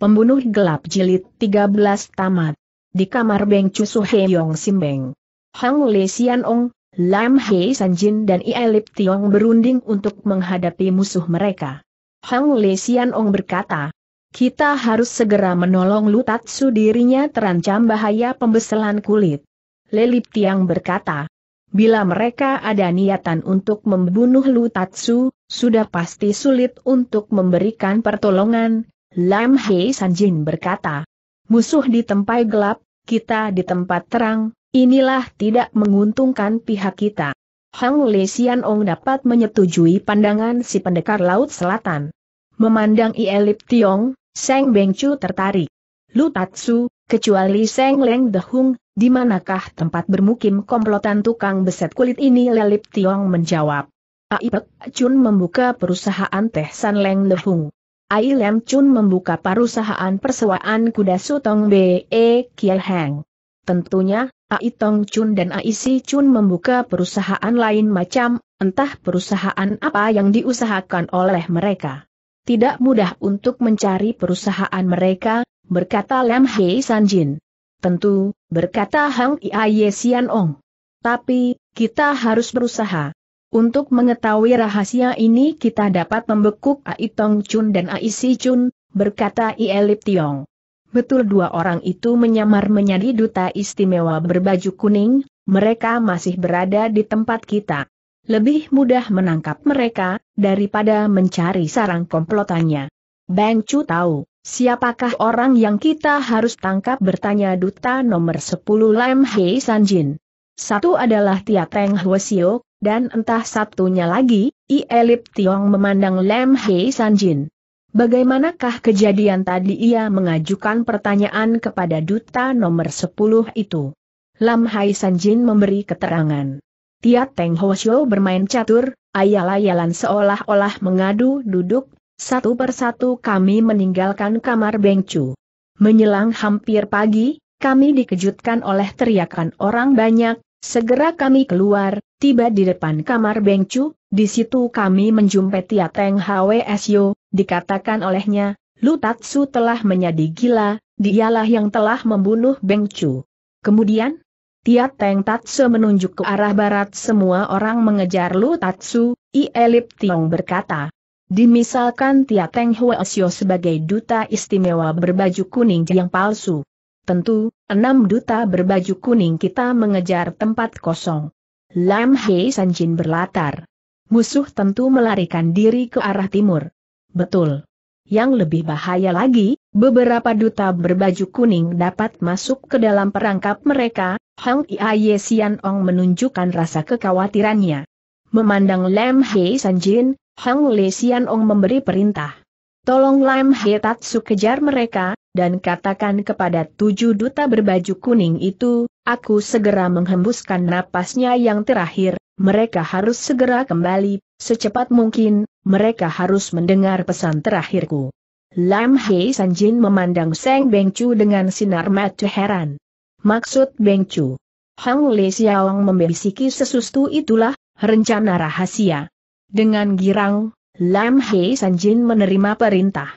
Pembunuh Gelap Jilid 13 Tamat Di kamar Beng Chu Su Sim Simbeng Hang Le Sian Ong, Lam Hei Sanjin dan Ielip Tiong berunding untuk menghadapi musuh mereka Hang Le Sian Ong berkata Kita harus segera menolong Lutatsu dirinya terancam bahaya pembeselan kulit Lelip Tiang berkata Bila mereka ada niatan untuk membunuh Lutatsu, sudah pasti sulit untuk memberikan pertolongan, Lam Hei Sanjin berkata, musuh di tempat gelap, kita di tempat terang, inilah tidak menguntungkan pihak kita. Hang Le Sian Ong dapat menyetujui pandangan si pendekar Laut Selatan. Memandang Ielip Tiong, Seng Beng Chu tertarik. Lu Tatsu, kecuali Seng Leng Dehung, di manakah tempat bermukim komplotan tukang beset kulit ini Lelip Tiong menjawab. Aipek Chun membuka perusahaan teh San Leng Dehung. Ai Lem Chun membuka perusahaan persewaan kuda Sutong B.E. E Kiel Tentunya, Ai Tong Chun dan Ai Si Chun membuka perusahaan lain macam, entah perusahaan apa yang diusahakan oleh mereka. Tidak mudah untuk mencari perusahaan mereka, berkata Lam Hei Jin. Tentu, berkata Hang Iaye Sian Ong. Tapi, kita harus berusaha. Untuk mengetahui rahasia ini kita dapat membekuk Ai Tong Chun dan Ai Si Chun, berkata I Elip Tiong. Betul dua orang itu menyamar menjadi duta istimewa berbaju kuning, mereka masih berada di tempat kita. Lebih mudah menangkap mereka, daripada mencari sarang komplotannya. Bang Chu tahu, siapakah orang yang kita harus tangkap bertanya duta nomor 10 Lam Hei Sanjin. Satu adalah Tia Teng Hwasiok, dan entah satunya lagi, I Elip Tiong memandang Lem Hei Sanjin. Bagaimanakah kejadian tadi ia mengajukan pertanyaan kepada duta nomor 10 itu? Lam Hai Sanjin memberi keterangan. Tia Teng Hoshio bermain catur, ayal-ayalan seolah-olah mengadu duduk, satu persatu kami meninggalkan kamar Bengcu. Menyelang hampir pagi, kami dikejutkan oleh teriakan orang banyak, Segera kami keluar, tiba di depan kamar Bengcu, di situ kami menjumpai Tia Teng Sio. dikatakan olehnya, Lu Tatsu telah menjadi gila, dialah yang telah membunuh Bengcu. Kemudian, Tia Teng Tatsu menunjuk ke arah barat semua orang mengejar Lutatsu, I Elip Tiong berkata. Dimisalkan Tia Teng Sio sebagai duta istimewa berbaju kuning yang palsu. Tentu, enam duta berbaju kuning kita mengejar tempat kosong. Lam Hei Sanjin berlatar. Musuh tentu melarikan diri ke arah timur. Betul. Yang lebih bahaya lagi, beberapa duta berbaju kuning dapat masuk ke dalam perangkap mereka, Hang Iaye Sian Ong menunjukkan rasa kekhawatirannya. Memandang Lam Hei Sanjin, Hang Le Sian Ong memberi perintah. Tolong Lam Tatsu kejar mereka, dan katakan kepada tujuh duta berbaju kuning itu, aku segera menghembuskan napasnya yang terakhir, mereka harus segera kembali, secepat mungkin, mereka harus mendengar pesan terakhirku. Lam Hei Sanjin memandang Seng Chu dengan sinar mata heran. Maksud Beng Chu? Hang Li Xiaong membisiki sesuatu itulah, rencana rahasia. Dengan girang, Lam Hei Sanjin menerima perintah.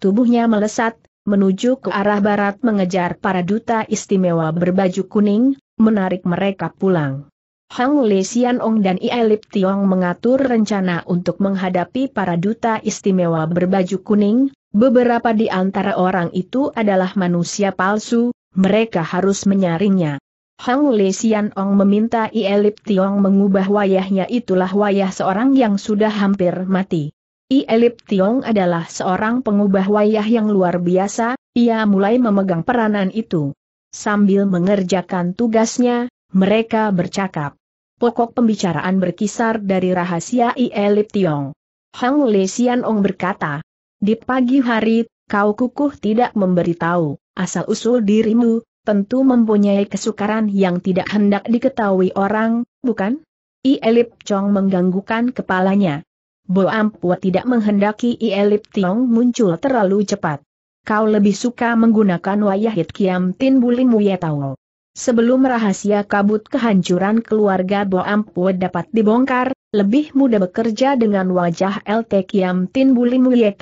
Tubuhnya melesat, menuju ke arah barat mengejar para duta istimewa berbaju kuning, menarik mereka pulang. Hang Le Sian Ong dan Lip Tiong mengatur rencana untuk menghadapi para duta istimewa berbaju kuning, beberapa di antara orang itu adalah manusia palsu, mereka harus menyaringnya. Hang Li Xian Ong meminta Ielip Tiong mengubah wayahnya itulah wayah seorang yang sudah hampir mati. Ielip Tiong adalah seorang pengubah wayah yang luar biasa, ia mulai memegang peranan itu. Sambil mengerjakan tugasnya, mereka bercakap. Pokok pembicaraan berkisar dari rahasia Ielip Tiong. Hang Li Xian Ong berkata, di pagi hari, kau kukuh tidak memberitahu asal-usul dirimu, tentu mempunyai kesukaran yang tidak hendak diketahui orang, bukan? I Elip Chong mengganggukan kepalanya. Bo Ampua tidak menghendaki I Elip Tiong muncul terlalu cepat. Kau lebih suka menggunakan wayahit kiam tin Mu ya tau. Sebelum rahasia kabut kehancuran keluarga Bo Ampua dapat dibongkar, lebih mudah bekerja dengan wajah LT Kiam Tin Buli Muye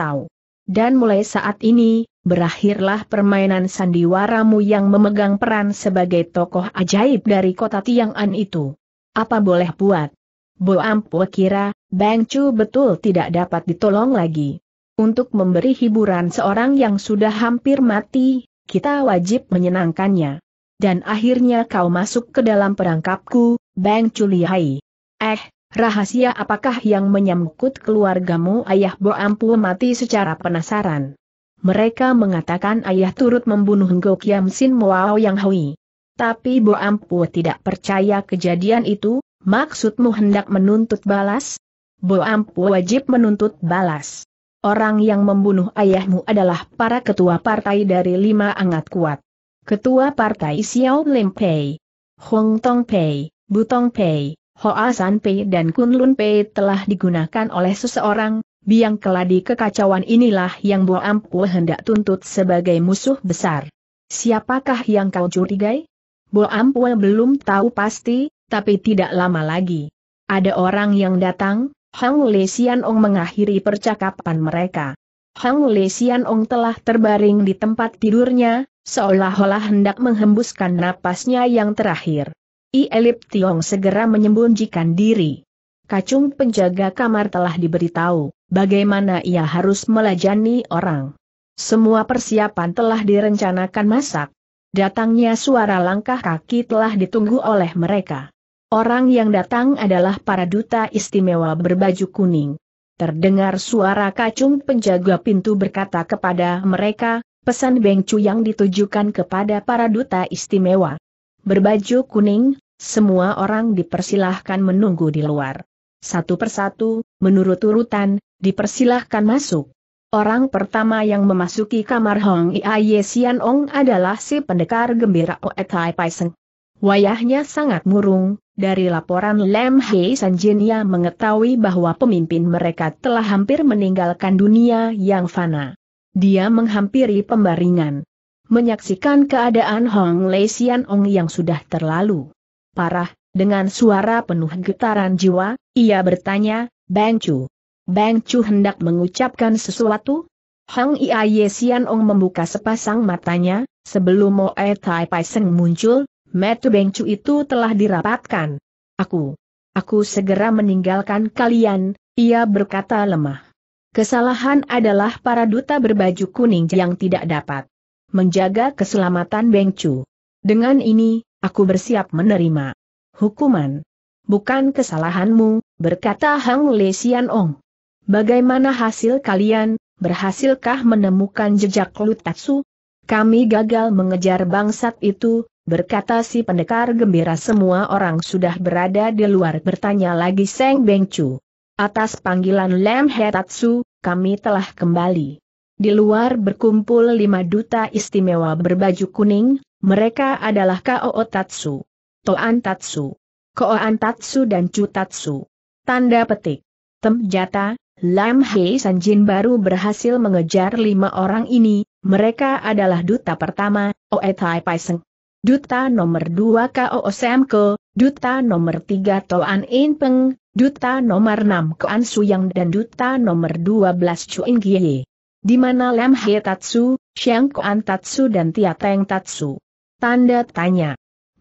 Dan mulai saat ini, berakhirlah permainan sandiwaramu yang memegang peran sebagai tokoh ajaib dari kota Tiang'an itu. Apa boleh buat? Bo Ampu kira, Bang Chu betul tidak dapat ditolong lagi. Untuk memberi hiburan seorang yang sudah hampir mati, kita wajib menyenangkannya. Dan akhirnya kau masuk ke dalam perangkapku, Bang Chu Lihai. Eh, rahasia apakah yang menyangkut keluargamu ayah Bo Ampu mati secara penasaran? Mereka mengatakan ayah turut membunuh Ngo Kiam Sin Moao Yang Hui. Tapi Bo Ampu tidak percaya kejadian itu, maksudmu hendak menuntut balas? Bo Ampu wajib menuntut balas. Orang yang membunuh ayahmu adalah para ketua partai dari lima angat kuat. Ketua partai Xiao Lim Pei, Hong Tong Pei, Butong Pei, Hoa San Pei dan Kun Lun Pei telah digunakan oleh seseorang, biang keladi kekacauan inilah yang Bo Ampu hendak tuntut sebagai musuh besar. Siapakah yang kau curigai? Bo Ampu belum tahu pasti, tapi tidak lama lagi. Ada orang yang datang, Hang Le Sian Ong mengakhiri percakapan mereka. Hang Le Sian Ong telah terbaring di tempat tidurnya, seolah-olah hendak menghembuskan napasnya yang terakhir. I Elip Tiong segera menyembunyikan diri. Kacung penjaga kamar telah diberitahu bagaimana ia harus melajani orang. Semua persiapan telah direncanakan masak. Datangnya suara langkah kaki telah ditunggu oleh mereka. Orang yang datang adalah para duta istimewa berbaju kuning. Terdengar suara kacung penjaga pintu berkata kepada mereka, pesan bengcu yang ditujukan kepada para duta istimewa. Berbaju kuning, semua orang dipersilahkan menunggu di luar. Satu persatu, menurut urutan, dipersilahkan masuk. Orang pertama yang memasuki kamar Hong Iaye Sian Ong adalah si pendekar gembira Oe Tai Paiseng. Wayahnya sangat murung, dari laporan Lem Hei Jin ia mengetahui bahwa pemimpin mereka telah hampir meninggalkan dunia yang fana. Dia menghampiri pembaringan. Menyaksikan keadaan Hong Lei Sian Ong yang sudah terlalu parah, dengan suara penuh getaran jiwa, ia bertanya, Bang Chu, Bang Chu hendak mengucapkan sesuatu, Hang Iaye Sian Ong membuka sepasang matanya, sebelum Moe Tai Pai Seng muncul, metu Bang Chu itu telah dirapatkan. Aku, aku segera meninggalkan kalian, ia berkata lemah. Kesalahan adalah para duta berbaju kuning yang tidak dapat menjaga keselamatan Bang Chu. Dengan ini, aku bersiap menerima hukuman. Bukan kesalahanmu, berkata Hang Le Sian Ong. Bagaimana hasil kalian, berhasilkah menemukan jejak Lutatsu? Kami gagal mengejar bangsat itu, berkata si pendekar gembira semua orang sudah berada di luar bertanya lagi Seng Bengcu. Atas panggilan Lem Hetatsu, kami telah kembali. Di luar berkumpul lima duta istimewa berbaju kuning, mereka adalah Kao Tatsu, Toan Tatsu, Koan Tatsu dan Chu Tatsu. Tanda petik. Temjata, Lam Hei Sanjin baru berhasil mengejar lima orang ini, mereka adalah duta pertama, Oe Tai Paiseng. Duta nomor dua Ko Semko, Duta nomor tiga Toan In Peng, Duta nomor enam Ko Koan Yang dan Duta nomor dua belas Chuin Gie. Di mana Lam Hei Tatsu, Xiang Koan Tatsu dan Tia Teng Tatsu. Tanda tanya.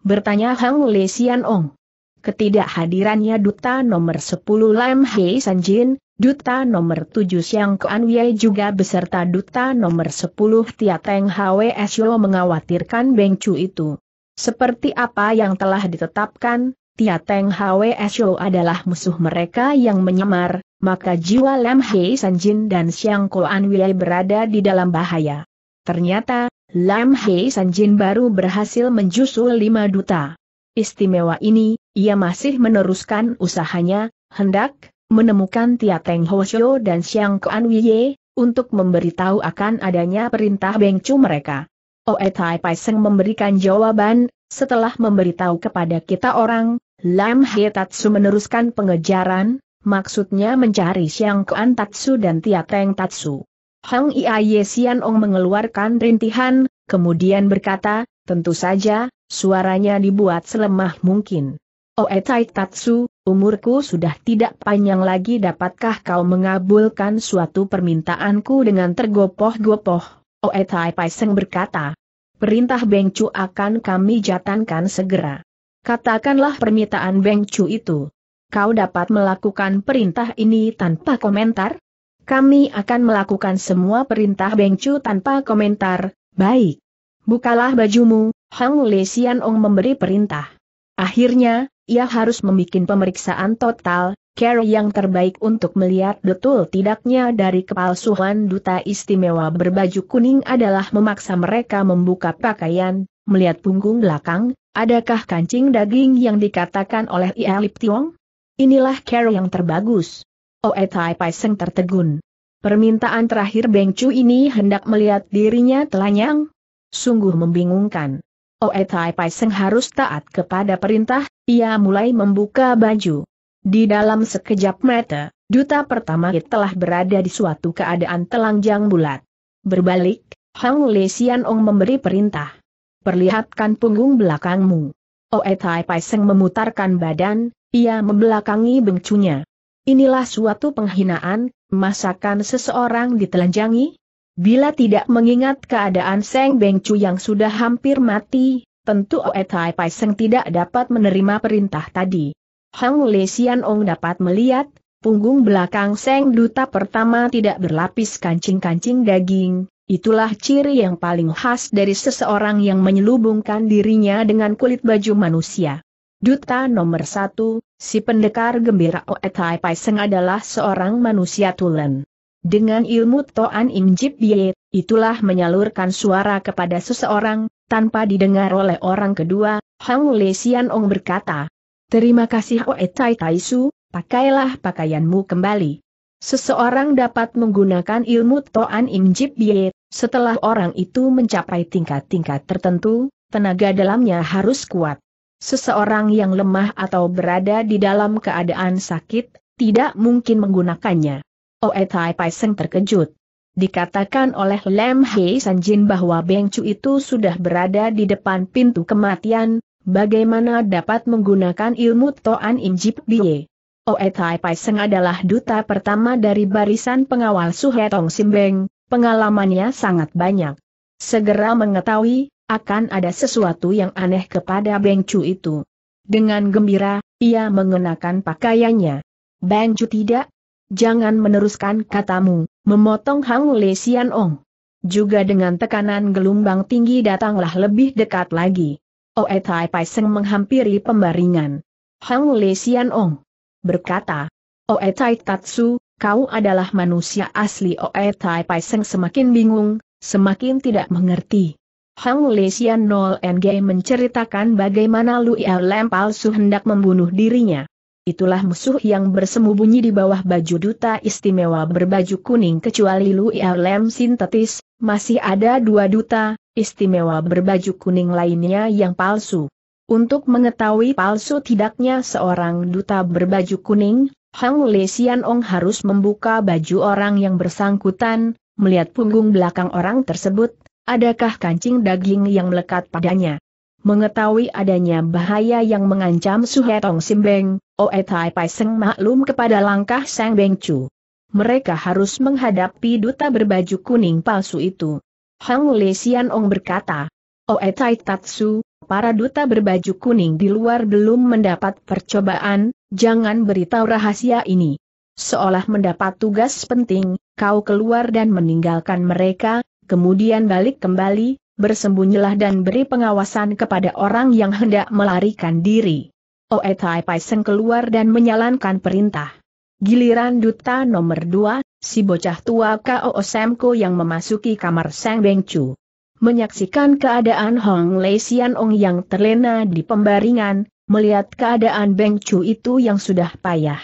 Bertanya Hang Le Sian Ong. Ketidakhadirannya duta nomor 10 Lam Hei Sanjin, duta nomor 7 Siang Kuan Wei juga beserta duta nomor 10 Tia Teng Hwe Syo mengkhawatirkan Beng Chu itu. Seperti apa yang telah ditetapkan, Tia Teng Hwe adalah musuh mereka yang menyamar, maka jiwa Lam Hei Sanjin dan Siang Kuan Wei berada di dalam bahaya. Ternyata, Lam Hei Sanjin baru berhasil menjusul lima duta istimewa ini, ia masih meneruskan usahanya, hendak menemukan Tia Teng Hoshio dan Xiang Kuan Wie, untuk memberitahu akan adanya perintah Bengcu mereka. Oe Tai Seng memberikan jawaban, setelah memberitahu kepada kita orang, Lam He Tatsu meneruskan pengejaran, maksudnya mencari Xiang Kuan Tatsu dan Tia Teng Tatsu. Hang Ia Ye Xian Ong mengeluarkan rintihan, kemudian berkata, tentu saja, Suaranya dibuat selemah mungkin. Oe oh, eh, Tai Tatsu, umurku sudah tidak panjang lagi dapatkah kau mengabulkan suatu permintaanku dengan tergopoh-gopoh? Oe oh, eh, Tai Paiseng berkata. Perintah Beng Chu akan kami jatankan segera. Katakanlah permintaan Beng Chu itu. Kau dapat melakukan perintah ini tanpa komentar? Kami akan melakukan semua perintah Beng Chu tanpa komentar, baik. Bukalah bajumu, Hang Li ong memberi perintah. Akhirnya, ia harus membuat pemeriksaan total, care yang terbaik untuk melihat betul tidaknya dari kepalsuan duta istimewa berbaju kuning adalah memaksa mereka membuka pakaian, melihat punggung belakang, adakah kancing daging yang dikatakan oleh Ia Lip Tiong? Inilah care yang terbagus. Oe Tai Seng tertegun. Permintaan terakhir Beng Chu ini hendak melihat dirinya telanjang? Sungguh membingungkan. Oe oh, Tai Seng harus taat kepada perintah, ia mulai membuka baju. Di dalam sekejap mata, duta pertama itu telah berada di suatu keadaan telanjang bulat. Berbalik, Hang Le Sian Ong memberi perintah. Perlihatkan punggung belakangmu. Oe oh, Tai Seng memutarkan badan, ia membelakangi bengcunya. Inilah suatu penghinaan, masakan seseorang ditelanjangi? Bila tidak mengingat keadaan Seng Bengcu yang sudah hampir mati, tentu Oe Tai Pai Seng tidak dapat menerima perintah tadi. Hang Le Sian Ong dapat melihat, punggung belakang Seng Duta pertama tidak berlapis kancing-kancing daging, itulah ciri yang paling khas dari seseorang yang menyelubungkan dirinya dengan kulit baju manusia. Duta nomor satu, si pendekar gembira Oe Tai Pai Seng adalah seorang manusia tulen. Dengan ilmu Toan Im Jip Ye, itulah menyalurkan suara kepada seseorang, tanpa didengar oleh orang kedua, Hang Le Sian Ong berkata. Terima kasih Oe Tai Tai Su, pakailah pakaianmu kembali. Seseorang dapat menggunakan ilmu Toan Im Jip Ye, setelah orang itu mencapai tingkat-tingkat tertentu, tenaga dalamnya harus kuat. Seseorang yang lemah atau berada di dalam keadaan sakit, tidak mungkin menggunakannya. Oe Tai Pai Seng terkejut. Dikatakan oleh Lem Hei Sanjin bahwa Beng Chu itu sudah berada di depan pintu kematian, bagaimana dapat menggunakan ilmu Toan Injip Bie. Oe Tai Pai Seng adalah duta pertama dari barisan pengawal Sim Simbeng, pengalamannya sangat banyak. Segera mengetahui, akan ada sesuatu yang aneh kepada Beng Chu itu. Dengan gembira, ia mengenakan pakaiannya. Beng Chu tidak Jangan meneruskan katamu, memotong Hang Le Sian Ong. Juga dengan tekanan gelombang tinggi datanglah lebih dekat lagi. Oe oh, eh, Tai Pai Seng menghampiri pembaringan. Hang Le Sian Ong berkata, Oe oh, eh, Tai Tatsu, kau adalah manusia asli Oe oh, eh, Tai Pai Seng semakin bingung, semakin tidak mengerti. Hang Le Sian Nol NG menceritakan bagaimana Lu Ia Lem palsu hendak membunuh dirinya itulah musuh yang bersembunyi di bawah baju duta istimewa berbaju kuning kecuali Lu Lem sintetis, masih ada dua duta, istimewa berbaju kuning lainnya yang palsu. Untuk mengetahui palsu tidaknya seorang duta berbaju kuning, Hang Le Ong harus membuka baju orang yang bersangkutan, melihat punggung belakang orang tersebut, adakah kancing daging yang melekat padanya. Mengetahui adanya bahaya yang mengancam Suhetong Simbeng, Oe Tai Pai Seng maklum kepada langkah Sang Beng Chu. Mereka harus menghadapi duta berbaju kuning palsu itu. Hang Le Sian Ong berkata, Oe Tai Tatsu, para duta berbaju kuning di luar belum mendapat percobaan, jangan beritahu rahasia ini. Seolah mendapat tugas penting, kau keluar dan meninggalkan mereka, kemudian balik kembali, bersembunyilah dan beri pengawasan kepada orang yang hendak melarikan diri. Oe oh, eh, Tai Paiseng keluar dan menyalankan perintah. Giliran duta nomor dua, si bocah tua K.O. Osemko yang memasuki kamar Seng Chu. Menyaksikan keadaan Hong Lei Sian Ong yang terlena di pembaringan, melihat keadaan Chu itu yang sudah payah.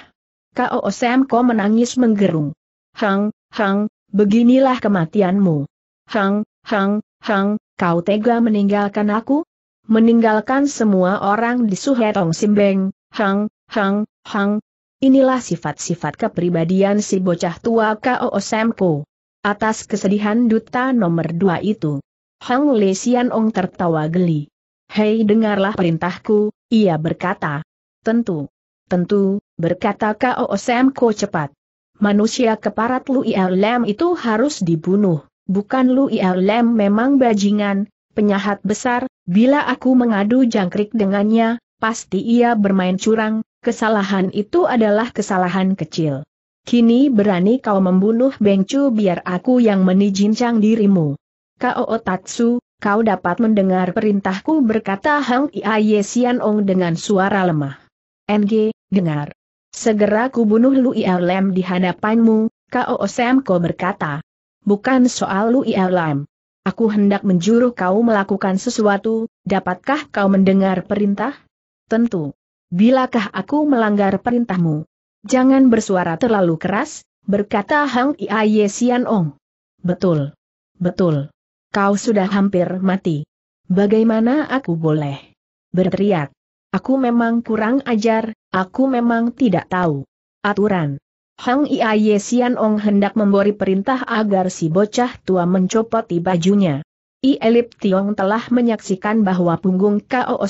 K.O. Osemko menangis menggerung. Hang, Hang, beginilah kematianmu. Hang, Hang, Hang, kau tega meninggalkan aku? meninggalkan semua orang di Suhetong Simbeng, Hang, Hang, Hang. Inilah sifat-sifat kepribadian si bocah tua K.O. Semko. Atas kesedihan duta nomor dua itu. Hang Le Sian Ong tertawa geli. Hei dengarlah perintahku, ia berkata. Tentu. Tentu, berkata K.O. Semko cepat. Manusia keparat Lu Lem itu harus dibunuh, bukan Lu Lem memang bajingan, penyahat besar, bila aku mengadu jangkrik dengannya, pasti ia bermain curang, kesalahan itu adalah kesalahan kecil. Kini berani kau membunuh Bengcu biar aku yang menijincang dirimu. Kau Otatsu, kau dapat mendengar perintahku berkata Hang Iaye Sian Ong dengan suara lemah. NG, dengar. Segera ku bunuh Lu Lem di hadapanmu, Kau Sam berkata. Bukan soal Lu Lem. Aku hendak menjuruh kau melakukan sesuatu, dapatkah kau mendengar perintah? Tentu. Bilakah aku melanggar perintahmu? Jangan bersuara terlalu keras, berkata Hang Iaye Sian Ong. Betul. Betul. Kau sudah hampir mati. Bagaimana aku boleh? Berteriak. Aku memang kurang ajar, aku memang tidak tahu. Aturan. Hang Iaye Sian Ong hendak memberi perintah agar si bocah tua mencopoti bajunya. I Elip Tiong telah menyaksikan bahwa punggung K.O.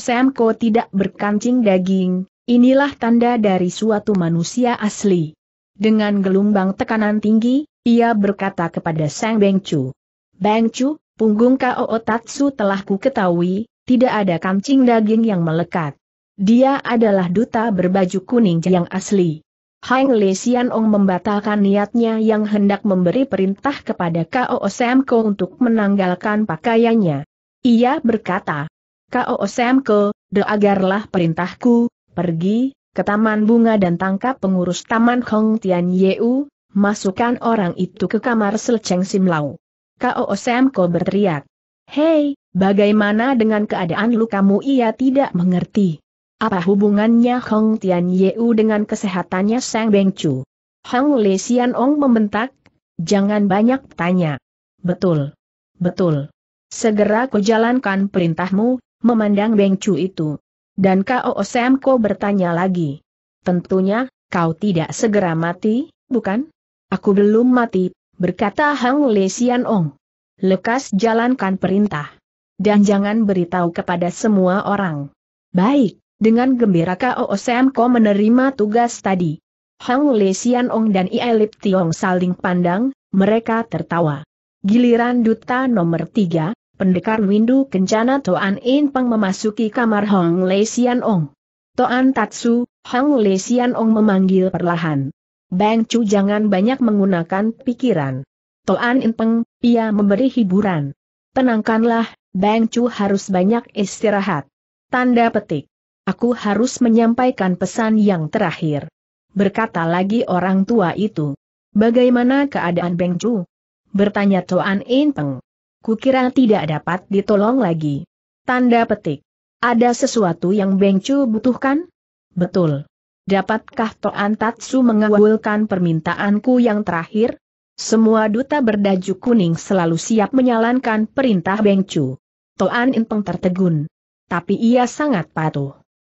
tidak berkancing daging, inilah tanda dari suatu manusia asli. Dengan gelombang tekanan tinggi, ia berkata kepada Sang Bengcu. Bengcu, punggung KOO Tatsu telah ku ketahui, tidak ada kancing daging yang melekat. Dia adalah duta berbaju kuning yang asli. Hang Li Xianong membatalkan niatnya yang hendak memberi perintah kepada K.O. Semko untuk menanggalkan pakaiannya. Ia berkata, K.O. Semko, deagarlah perintahku, pergi, ke taman bunga dan tangkap pengurus taman Hong Tian Yeu, masukkan orang itu ke kamar Selceng Simlau. K.O. Semko berteriak, Hei, bagaimana dengan keadaan lukamu ia tidak mengerti. Apa hubungannya Hong Tian Yeu dengan kesehatannya Sang Beng Chu? Hang Le Sian Ong membentak, jangan banyak tanya. Betul. Betul. Segera kau jalankan perintahmu, memandang Beng Chu itu. Dan Kao Sam Ko bertanya lagi. Tentunya, kau tidak segera mati, bukan? Aku belum mati, berkata Hang Le Sian Ong. Lekas jalankan perintah. Dan jangan beritahu kepada semua orang. Baik. Dengan gembira Kao Ko menerima tugas tadi. Hang Le Sian Ong dan Ielip Tiong saling pandang, mereka tertawa. Giliran duta nomor tiga, pendekar Windu Kencana Toan In Peng memasuki kamar Hang Le Sian Ong. Toan Tatsu, Hang Le Sian Ong memanggil perlahan. Bang Chu jangan banyak menggunakan pikiran. Toan In Peng, ia memberi hiburan. Tenangkanlah, Bang Chu harus banyak istirahat. Tanda petik. Aku harus menyampaikan pesan yang terakhir. Berkata lagi orang tua itu. Bagaimana keadaan Beng Chu? Bertanya Tuan In Peng. Kukira tidak dapat ditolong lagi. Tanda petik. Ada sesuatu yang Beng Chu butuhkan? Betul. Dapatkah Toan Tatsu mengawulkan permintaanku yang terakhir? Semua duta berdaju kuning selalu siap menyalankan perintah Beng Chu. Toan Peng tertegun. Tapi ia sangat patuh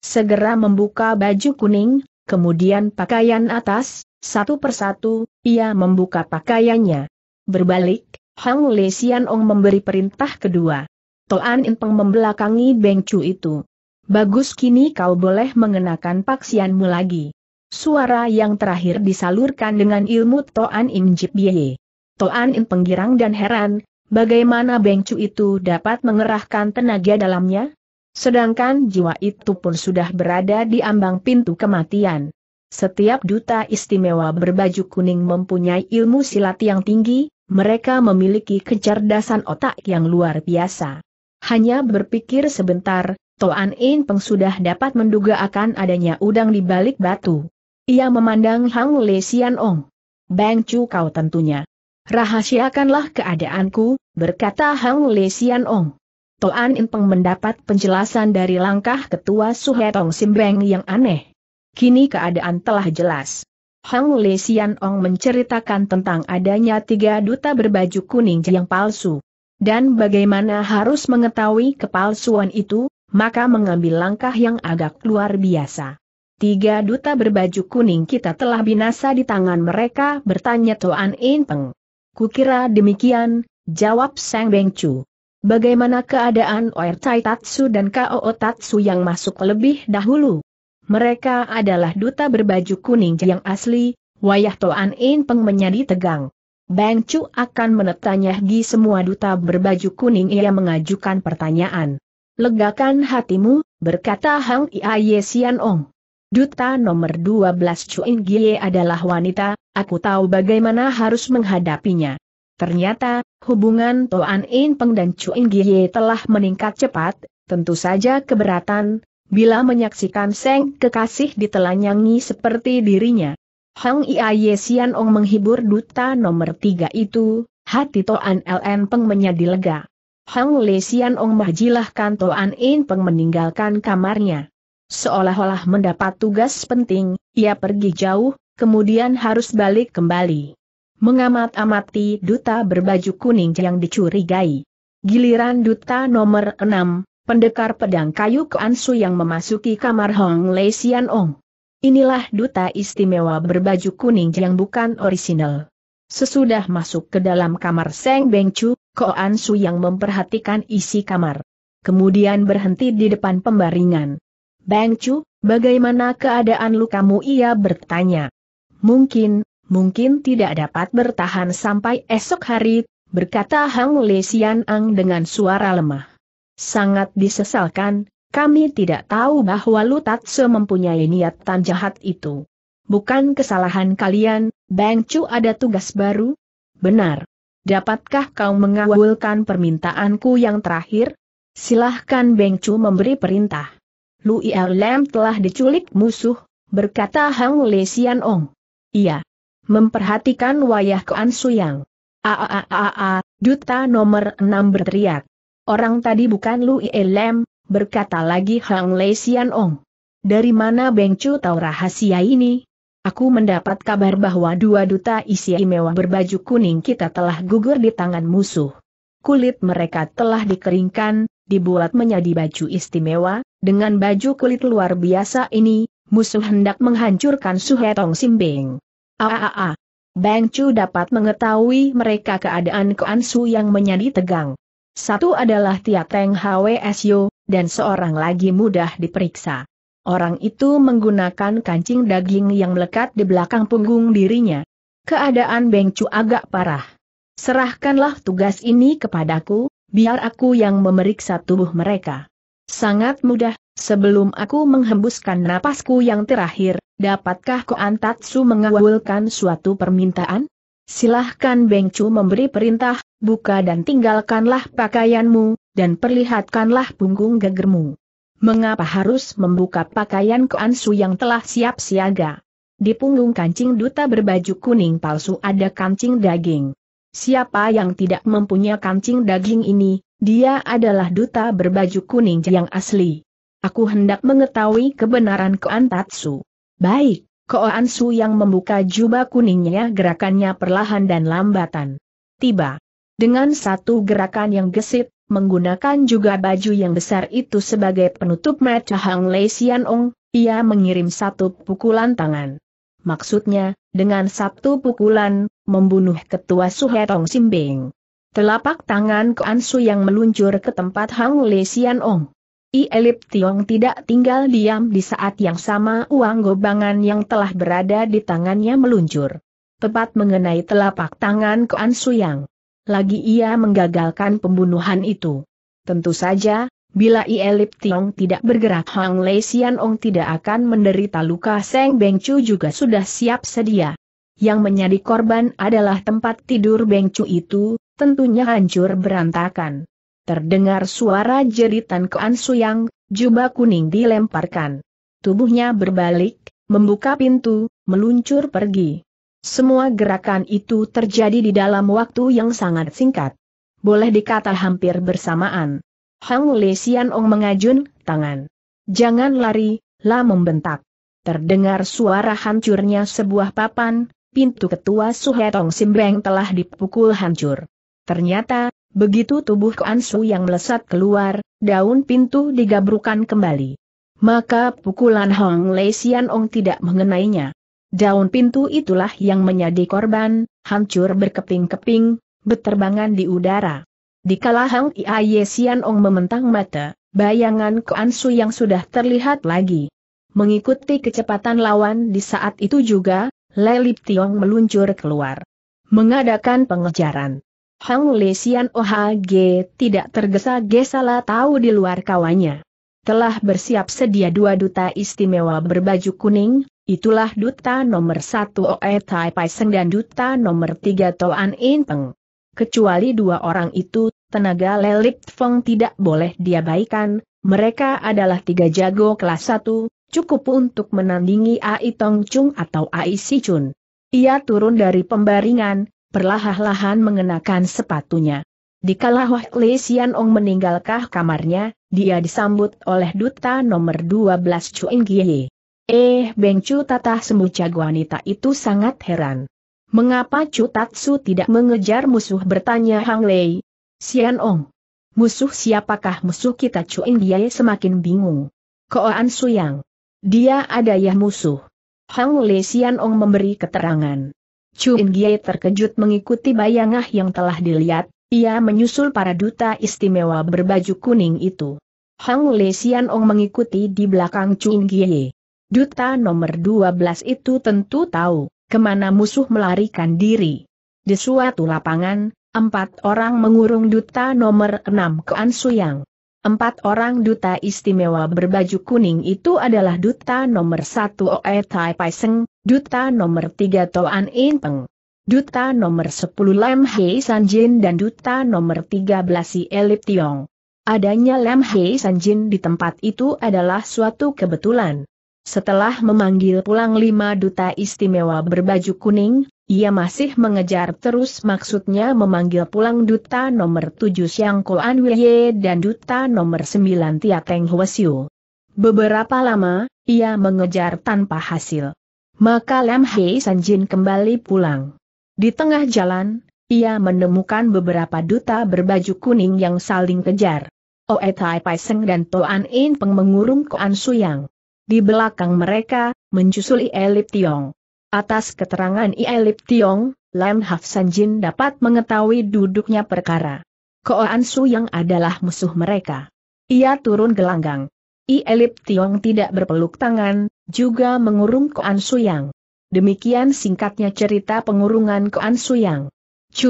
segera membuka baju kuning, kemudian pakaian atas, satu persatu, ia membuka pakaiannya. Berbalik, Hang Le Ong memberi perintah kedua. Toan In Peng membelakangi Beng Chu itu. Bagus kini kau boleh mengenakan paksianmu lagi. Suara yang terakhir disalurkan dengan ilmu Toan In Jip Ye. Toan In penggirang dan heran, bagaimana Beng Chu itu dapat mengerahkan tenaga dalamnya? Sedangkan jiwa itu pun sudah berada di ambang pintu kematian. Setiap duta istimewa berbaju kuning mempunyai ilmu silat yang tinggi, mereka memiliki kecerdasan otak yang luar biasa. Hanya berpikir sebentar, Toan In Peng sudah dapat menduga akan adanya udang di balik batu. Ia memandang Hang Le Sian Ong. Bang Chu kau tentunya. Rahasiakanlah keadaanku, berkata Hang Le Sian Ong. Toan Impeng mendapat penjelasan dari langkah ketua Suhetong Simbeng yang aneh. Kini keadaan telah jelas. Hang Le Sian Ong menceritakan tentang adanya tiga duta berbaju kuning yang palsu. Dan bagaimana harus mengetahui kepalsuan itu, maka mengambil langkah yang agak luar biasa. Tiga duta berbaju kuning kita telah binasa di tangan mereka bertanya Toan In Peng. Kukira demikian, jawab Sang Beng Chu. Bagaimana keadaan Oer Tatsu dan Kao Tatsu yang masuk lebih dahulu? Mereka adalah duta berbaju kuning yang asli, wayah Toan In Peng menjadi tegang. Bang Chu akan menetanyahi semua duta berbaju kuning ia mengajukan pertanyaan. Legakan hatimu, berkata Hang Ia Sian Ong. Duta nomor 12 Chu In Gie adalah wanita, aku tahu bagaimana harus menghadapinya. Ternyata, hubungan Toan In Peng dan Chuin Gie telah meningkat cepat, tentu saja keberatan, bila menyaksikan Seng kekasih ditelanyangi seperti dirinya. Hang Iaye Sian Ong menghibur duta nomor tiga itu, hati Toan LN Peng menjadi lega. Hang Le Sian Ong majilahkan Toan In Peng meninggalkan kamarnya. Seolah-olah mendapat tugas penting, ia pergi jauh, kemudian harus balik kembali mengamat-amati duta berbaju kuning yang dicurigai. Giliran duta nomor enam, pendekar pedang kayu Keansu yang memasuki kamar Hong Lei Sian Ong. Inilah duta istimewa berbaju kuning yang bukan orisinal. Sesudah masuk ke dalam kamar Seng An Koansu yang memperhatikan isi kamar. Kemudian berhenti di depan pembaringan. Chu, bagaimana keadaan lukamu ia bertanya. Mungkin, mungkin tidak dapat bertahan sampai esok hari, berkata Hang Le Sian Ang dengan suara lemah. Sangat disesalkan, kami tidak tahu bahwa Lutatse mempunyai niatan jahat itu. Bukan kesalahan kalian, Bang Chu ada tugas baru? Benar. Dapatkah kau mengawulkan permintaanku yang terakhir? Silahkan Beng Chu memberi perintah. Lu Lam telah diculik musuh, berkata Hang Le Sian Ong. Iya, memperhatikan wayah Kean Suyang. Aaaa, duta nomor enam berteriak. Orang tadi bukan Lu Elem, berkata lagi Hang Lei Sian Ong. Dari mana Beng Chu tahu rahasia ini? Aku mendapat kabar bahwa dua duta isi istimewa berbaju kuning kita telah gugur di tangan musuh. Kulit mereka telah dikeringkan, dibuat menjadi baju istimewa, dengan baju kulit luar biasa ini, musuh hendak menghancurkan Suhetong Simbing. Aaa. Ah, ah, ah. Bang Chu dapat mengetahui mereka keadaan keansu Su yang menjadi tegang. Satu adalah Tia Teng HWSyo, dan seorang lagi mudah diperiksa. Orang itu menggunakan kancing daging yang melekat di belakang punggung dirinya. Keadaan Beng Chu agak parah. Serahkanlah tugas ini kepadaku, biar aku yang memeriksa tubuh mereka. Sangat mudah, sebelum aku menghembuskan napasku yang terakhir, Dapatkah Koan Tatsu mengawulkan suatu permintaan? Silahkan Chu memberi perintah, buka dan tinggalkanlah pakaianmu, dan perlihatkanlah punggung gegermu. Mengapa harus membuka pakaian Koan Su yang telah siap siaga? Di punggung kancing duta berbaju kuning palsu ada kancing daging. Siapa yang tidak mempunyai kancing daging ini, dia adalah duta berbaju kuning yang asli. Aku hendak mengetahui kebenaran Koan Tatsu. Baik, Ko Ansu yang membuka jubah kuningnya gerakannya perlahan dan lambatan. Tiba. Dengan satu gerakan yang gesit, menggunakan juga baju yang besar itu sebagai penutup mata Hang Lei Xian Ong, ia mengirim satu pukulan tangan. Maksudnya, dengan satu pukulan, membunuh ketua Suhetong Simbing. Telapak tangan Ko Ansu yang meluncur ke tempat Hang Lei Xian Ong. I Elip Tiong tidak tinggal diam di saat yang sama uang gobangan yang telah berada di tangannya meluncur. Tepat mengenai telapak tangan Kuan Suyang. Lagi ia menggagalkan pembunuhan itu. Tentu saja, bila I Elip Tiong tidak bergerak Hang Lei Sian Ong tidak akan menderita luka Seng Beng Chu juga sudah siap sedia. Yang menjadi korban adalah tempat tidur Beng Chu itu, tentunya hancur berantakan. Terdengar suara jeritan Koan Suyang, jubah kuning dilemparkan. Tubuhnya berbalik, membuka pintu, meluncur pergi. Semua gerakan itu terjadi di dalam waktu yang sangat singkat. Boleh dikata hampir bersamaan. Hang Le Sian Ong mengajun tangan. Jangan lari, lah membentak. Terdengar suara hancurnya sebuah papan, pintu ketua Suhetong Simbeng telah dipukul hancur. Ternyata, Begitu tubuh Kansu yang melesat keluar, daun pintu digabrukan kembali. Maka pukulan Hong Lei Sian Ong tidak mengenainya. Daun pintu itulah yang menjadi korban, hancur berkeping-keping, berterbangan di udara. di Dikala Hang Ye Sian Ong mementang mata, bayangan Kansu yang sudah terlihat lagi. Mengikuti kecepatan lawan di saat itu juga, Lelip Tiong meluncur keluar. Mengadakan pengejaran. Hang Lesian OHG tidak tergesa-gesa lah tahu di luar kawannya. Telah bersiap sedia dua duta istimewa berbaju kuning, itulah duta nomor satu Oe Tai Seng dan duta nomor tiga Toan In Peng. Kecuali dua orang itu, tenaga Lelik Feng tidak boleh diabaikan, mereka adalah tiga jago kelas satu, cukup untuk menandingi Ai Tong Chung atau Ai Si Chun. Ia turun dari pembaringan, perlahan-lahan mengenakan sepatunya. Dikala Wah Ong meninggalkah kamarnya, dia disambut oleh duta nomor 12 Chuing Gie. Eh Beng Chu tatah semucag wanita itu sangat heran. Mengapa Chu Tatsu tidak mengejar musuh bertanya Hang Lei? Sian Ong. Musuh siapakah musuh kita Chuing Gie semakin bingung. Koan Suyang. Dia ada ya musuh. Hang Lei Sian Ong memberi keterangan. Chuin Gie terkejut mengikuti bayangah yang telah dilihat, ia menyusul para duta istimewa berbaju kuning itu. Hang Le Sian Ong mengikuti di belakang Chuin Gie. Duta nomor 12 itu tentu tahu kemana musuh melarikan diri. Di suatu lapangan, empat orang mengurung duta nomor 6 ke Ansuyang. Empat orang duta istimewa berbaju kuning itu adalah duta nomor satu Oe Tai Paiseng, Duta nomor 3 Toan In Peng. Duta nomor 10 Lam Hei Sanjin dan Duta nomor 13 Si Elip Tiong. Adanya Lam Hei Sanjin di tempat itu adalah suatu kebetulan. Setelah memanggil pulang lima duta istimewa berbaju kuning, ia masih mengejar terus maksudnya memanggil pulang duta nomor 7 Siang Koan Wilye dan duta nomor 9 Tia Teng Hwasyu. Beberapa lama, ia mengejar tanpa hasil. Maka Lam Hei Sanjin kembali pulang. Di tengah jalan, ia menemukan beberapa duta berbaju kuning yang saling kejar. Oe oh, Tai Pai Seng dan Toan In Peng mengurung Koan Suyang. Di belakang mereka, Ie Lip Tiong. Atas keterangan Lip Tiong, Lam Haf Sanjin dapat mengetahui duduknya perkara. An Koan Yang adalah musuh mereka. Ia turun gelanggang. I Elip Tiong tidak berpeluk tangan, juga mengurung Koan Suyang. Demikian singkatnya cerita pengurungan Koan Suyang.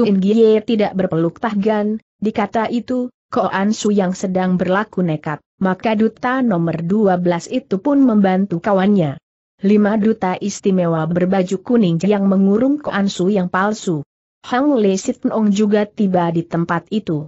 In Gie tidak berpeluk tahgan, dikata itu, Koan Suyang sedang berlaku nekat, maka duta nomor 12 itu pun membantu kawannya. Lima duta istimewa berbaju kuning yang mengurung Koan Suyang palsu. Hang Le Sit Nong juga tiba di tempat itu.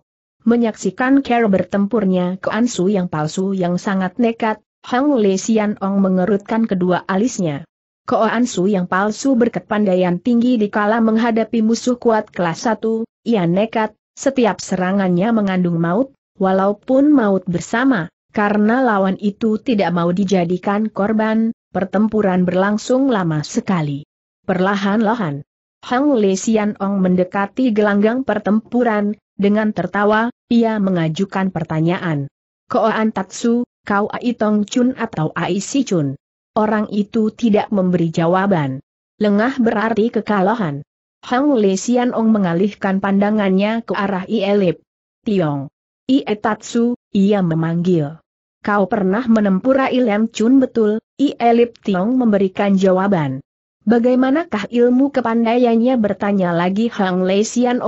Menyaksikan Carol bertempurnya ke Ansu yang palsu yang sangat nekat, Hang Le Sian Ong mengerutkan kedua alisnya. Ko Ansu yang palsu berkepandaian tinggi dikala menghadapi musuh kuat kelas 1, ia nekat, setiap serangannya mengandung maut, walaupun maut bersama, karena lawan itu tidak mau dijadikan korban, pertempuran berlangsung lama sekali. Perlahan-lahan, Hang Le Sian Ong mendekati gelanggang pertempuran, dengan tertawa, ia mengajukan pertanyaan. Koan Tatsu, kau Ai Chun atau Aisi Chun? Orang itu tidak memberi jawaban. Lengah berarti kekalahan. Hang Le Sian mengalihkan pandangannya ke arah Ielip. Tiong. Ie Tatsu, ia memanggil. Kau pernah menempuh Rai Lem Chun betul, Ielip Tiong memberikan jawaban. Bagaimanakah ilmu kepandaiannya bertanya lagi Hang Le Xian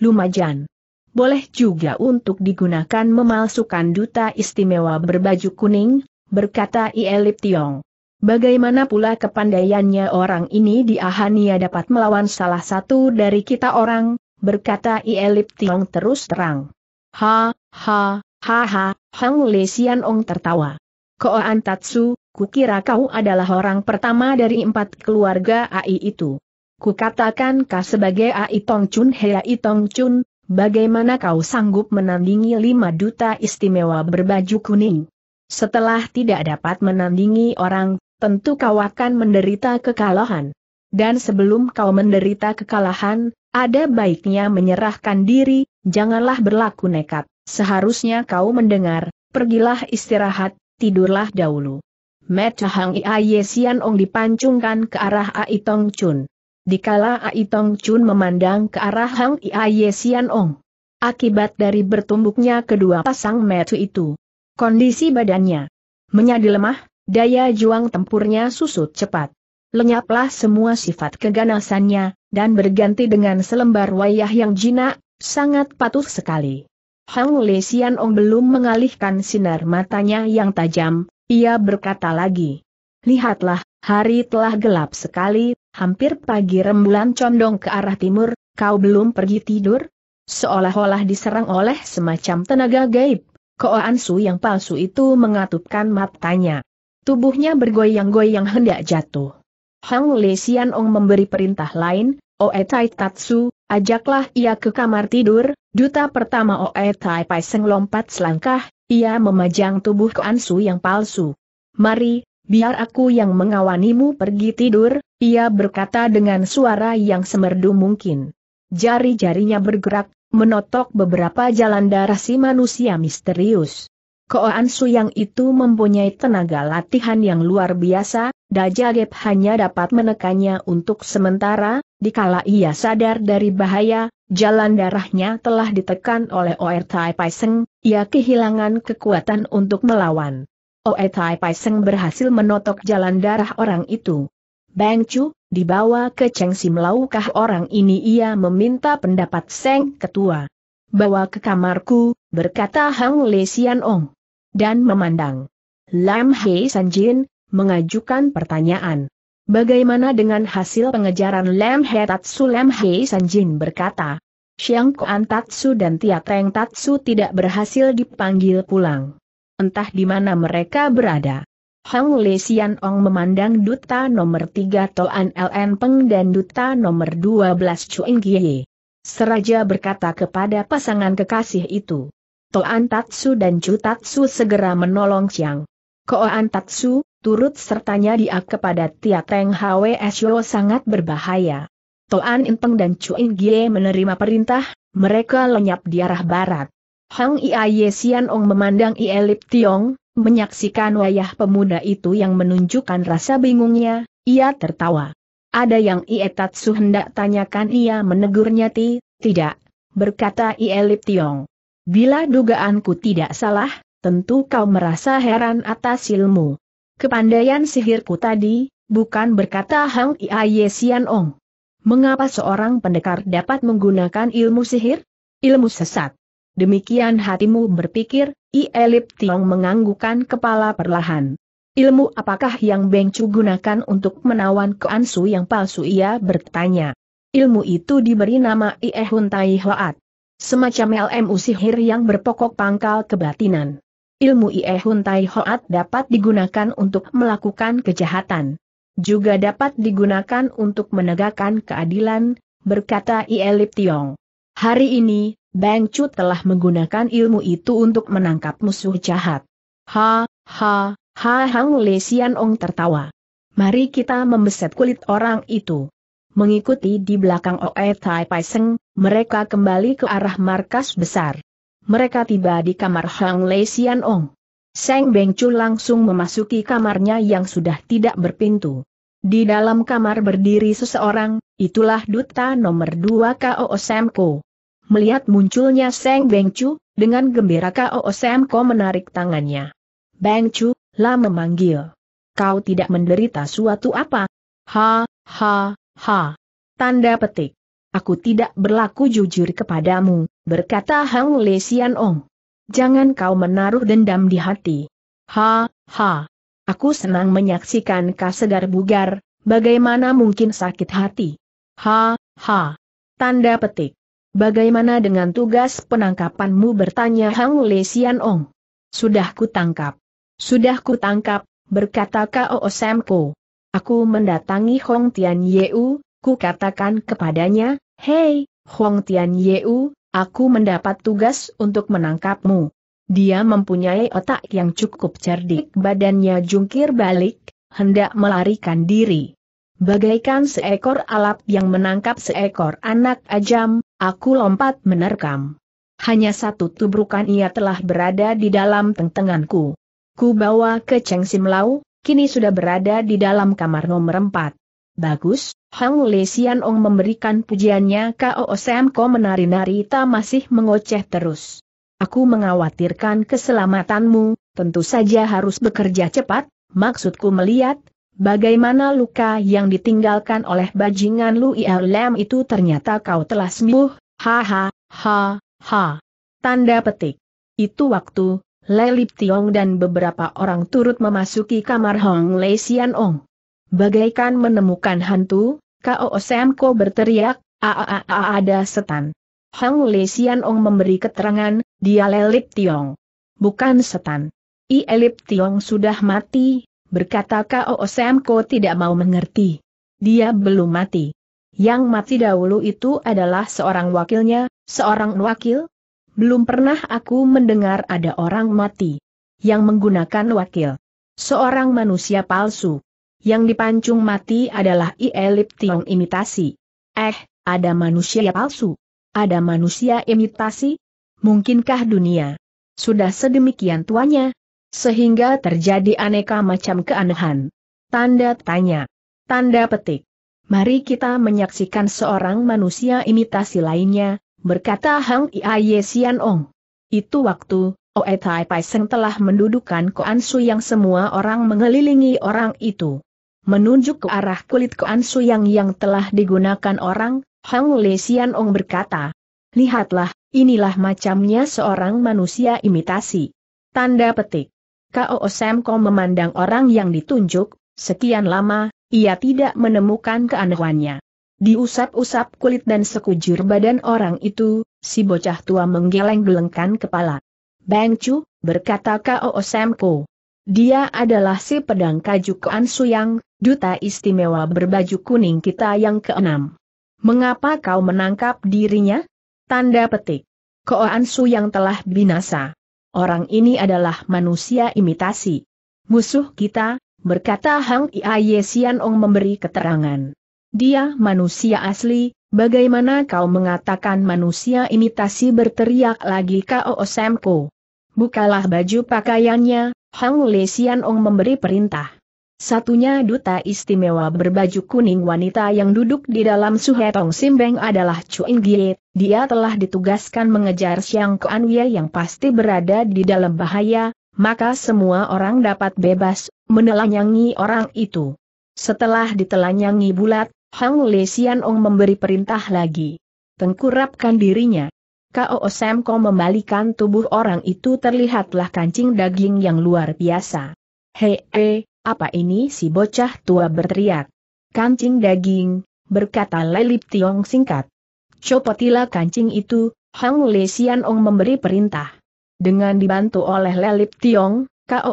Lumajan. Boleh juga untuk digunakan memalsukan duta istimewa berbaju kuning, berkata Ielip Tiong. Bagaimana pula kepandaiannya orang ini di Ahania dapat melawan salah satu dari kita orang, berkata Ielip Tiong terus terang. Ha, ha, ha ha, Hang Le Sian Ong tertawa. Koan Tatsu, kukira kau adalah orang pertama dari empat keluarga AI itu. Kukatakan kau sebagai Ai Tong Chun Hea Ai Tong Chun, bagaimana kau sanggup menandingi lima duta istimewa berbaju kuning? Setelah tidak dapat menandingi orang, tentu kau akan menderita kekalahan. Dan sebelum kau menderita kekalahan, ada baiknya menyerahkan diri, janganlah berlaku nekat. Seharusnya kau mendengar, pergilah istirahat, tidurlah dahulu. Meta Hang Ia Yesian Ong dipancungkan ke arah Ai Tong Chun dikala Ai Tong Chun memandang ke arah Hang Iye Sian Ong. Akibat dari bertumbuknya kedua pasang metu itu, kondisi badannya menyadi lemah, daya juang tempurnya susut cepat. Lenyaplah semua sifat keganasannya, dan berganti dengan selembar wayah yang jinak, sangat patuh sekali. Hang Le Sian Ong belum mengalihkan sinar matanya yang tajam, ia berkata lagi. Lihatlah, hari telah gelap sekali, hampir pagi rembulan condong ke arah timur, kau belum pergi tidur? Seolah-olah diserang oleh semacam tenaga gaib, Koansu yang palsu itu mengatupkan matanya. Tubuhnya bergoyang-goyang hendak jatuh. Hang Le Sian Ong memberi perintah lain, Oe Tai Tatsu, ajaklah ia ke kamar tidur, duta pertama Oe Tai Paiseng lompat selangkah, ia memajang tubuh Koansu yang palsu. Mari, biar aku yang mengawanimu pergi tidur, ia berkata dengan suara yang semerdu mungkin. Jari-jarinya bergerak, menotok beberapa jalan darah si manusia misterius. Ansu yang itu mempunyai tenaga latihan yang luar biasa, Dajagep hanya dapat menekannya untuk sementara, dikala ia sadar dari bahaya, jalan darahnya telah ditekan oleh Oer Tai Paiseng, ia kehilangan kekuatan untuk melawan. Oe oh, Tai Pai berhasil menotok jalan darah orang itu. Bang Chu, dibawa ke Cheng Sim Laukah orang ini ia meminta pendapat Seng Ketua. Bawa ke kamarku, berkata Hang Le Sian Ong. Dan memandang. Lam Hei San Jin, mengajukan pertanyaan. Bagaimana dengan hasil pengejaran Lam He Tatsu Lam Hei San Jin berkata. Xiang Kuan Tatsu dan Tia Teng Tatsu tidak berhasil dipanggil pulang entah di mana mereka berada. Hang Le Sian Ong memandang duta nomor 3 Toan LN Peng dan duta nomor 12 Chuin Gie. Seraja berkata kepada pasangan kekasih itu. Toan Tatsu dan Chu Tatsu segera menolong Chiang. Koan Tatsu, turut sertanya dia kepada Tia Teng Hwe sangat berbahaya. Toan Inpeng dan Chuin Gie menerima perintah, mereka lenyap di arah barat. Hang Ye Sian Ong memandang Lip Tiong, menyaksikan wayah pemuda itu yang menunjukkan rasa bingungnya, ia tertawa. Ada yang Ie Tatsu hendak tanyakan ia menegurnya ti, tidak, berkata Lip Tiong. Bila dugaanku tidak salah, tentu kau merasa heran atas ilmu. Kepandaian sihirku tadi, bukan berkata Hang Ye Sian Ong. Mengapa seorang pendekar dapat menggunakan ilmu sihir? Ilmu sesat demikian hatimu berpikir, I Elip Tiong menganggukan kepala perlahan. Ilmu apakah yang Beng Chu gunakan untuk menawan Keansu yang palsu ia bertanya. Ilmu itu diberi nama Ie Tai Hoat. Semacam ilmu sihir yang berpokok pangkal kebatinan. Ilmu Ie Tai Hoat dapat digunakan untuk melakukan kejahatan. Juga dapat digunakan untuk menegakkan keadilan, berkata I Elip Tiong. Hari ini, Bang Chu telah menggunakan ilmu itu untuk menangkap musuh jahat. Ha, ha, ha Hang Le Sian Ong tertawa. Mari kita membeset kulit orang itu. Mengikuti di belakang Oe Tai Pai Seng, mereka kembali ke arah markas besar. Mereka tiba di kamar Hang Le Sian Ong. Seng Beng Chu langsung memasuki kamarnya yang sudah tidak berpintu. Di dalam kamar berdiri seseorang, itulah duta nomor 2 KOO Semko. Melihat munculnya Seng Beng Chu, dengan gembira K.O. menarik tangannya. Beng Chu, lah memanggil. Kau tidak menderita suatu apa? Ha, ha, ha. Tanda petik. Aku tidak berlaku jujur kepadamu, berkata Hang Le Sian Ong. Jangan kau menaruh dendam di hati. Ha, ha. Aku senang menyaksikan kau segar bugar, bagaimana mungkin sakit hati? Ha, ha. Tanda petik. Bagaimana dengan tugas penangkapanmu bertanya Hang Le Xian Ong? Sudah kutangkap. Sudah kutangkap, berkata Kao Semko. Aku mendatangi Hong Tian Yeu, ku katakan kepadanya, Hei, Hong Tian Yeu, aku mendapat tugas untuk menangkapmu. Dia mempunyai otak yang cukup cerdik badannya jungkir balik, hendak melarikan diri. Bagaikan seekor alap yang menangkap seekor anak ajam, Aku lompat menerkam. Hanya satu tubrukan ia telah berada di dalam tengtenganku. Ku bawa ke Cheng Simlau, kini sudah berada di dalam kamar nomor 4. Bagus, Hang Le Sian Ong memberikan pujiannya K.O. Sam Ko menari-nari tak masih mengoceh terus. Aku mengkhawatirkan keselamatanmu, tentu saja harus bekerja cepat, maksudku melihat, Bagaimana luka yang ditinggalkan oleh bajingan Lu Lem itu ternyata kau telah sembuh, ha ha, ha, ha. Tanda petik. Itu waktu, Lelip Tiong dan beberapa orang turut memasuki kamar Hong Lei Sian Ong. Bagaikan menemukan hantu, K.O. berteriak, aaa ada setan. Hong Lei Sian Ong memberi keterangan, dia Lelip Tiong. Bukan setan. I Elip Tiong sudah mati, berkata K.O. tidak mau mengerti. Dia belum mati. Yang mati dahulu itu adalah seorang wakilnya, seorang wakil? Belum pernah aku mendengar ada orang mati yang menggunakan wakil. Seorang manusia palsu. Yang dipancung mati adalah Ielip Tiong imitasi. Eh, ada manusia palsu? Ada manusia imitasi? Mungkinkah dunia? Sudah sedemikian tuanya, sehingga terjadi aneka macam keanehan. Tanda tanya. Tanda petik. Mari kita menyaksikan seorang manusia imitasi lainnya, berkata Hang Iaye Sian Ong. Itu waktu, Oe Tai Seng telah mendudukan Koansu yang semua orang mengelilingi orang itu. Menunjuk ke arah kulit Koansu yang yang telah digunakan orang, Hang Le Sian Ong berkata, Lihatlah, inilah macamnya seorang manusia imitasi. Tanda petik. K.O. memandang orang yang ditunjuk, sekian lama, ia tidak menemukan keanehannya. Diusap-usap kulit dan sekujur badan orang itu, si bocah tua menggeleng-gelengkan kepala. Bang Chu, berkata K.O. Dia adalah si pedang kaju Ansu Suyang, duta istimewa berbaju kuning kita yang keenam. Mengapa kau menangkap dirinya? Tanda petik. Koan yang telah binasa. Orang ini adalah manusia imitasi. Musuh kita, berkata Hang Iaye Sian Ong memberi keterangan. Dia manusia asli, bagaimana kau mengatakan manusia imitasi berteriak lagi kau Osemko? Bukalah baju pakaiannya, Hang Le Sian Ong memberi perintah. Satunya duta istimewa berbaju kuning wanita yang duduk di dalam Suhetong Simbeng adalah Chuin Gie, dia telah ditugaskan mengejar Siang Kuan Ye yang pasti berada di dalam bahaya, maka semua orang dapat bebas menelanyangi orang itu. Setelah ditelanyangi bulat, Hang Le sian Ong memberi perintah lagi. Tengkurapkan dirinya. K.O. membalikan tubuh orang itu terlihatlah kancing daging yang luar biasa. Hei, he, eh. Apa ini si bocah tua berteriak? Kancing daging, berkata Lelip Tiong singkat. Copotilah kancing itu, Hang Le Sian Ong memberi perintah. Dengan dibantu oleh Lelip Tiong, K.O.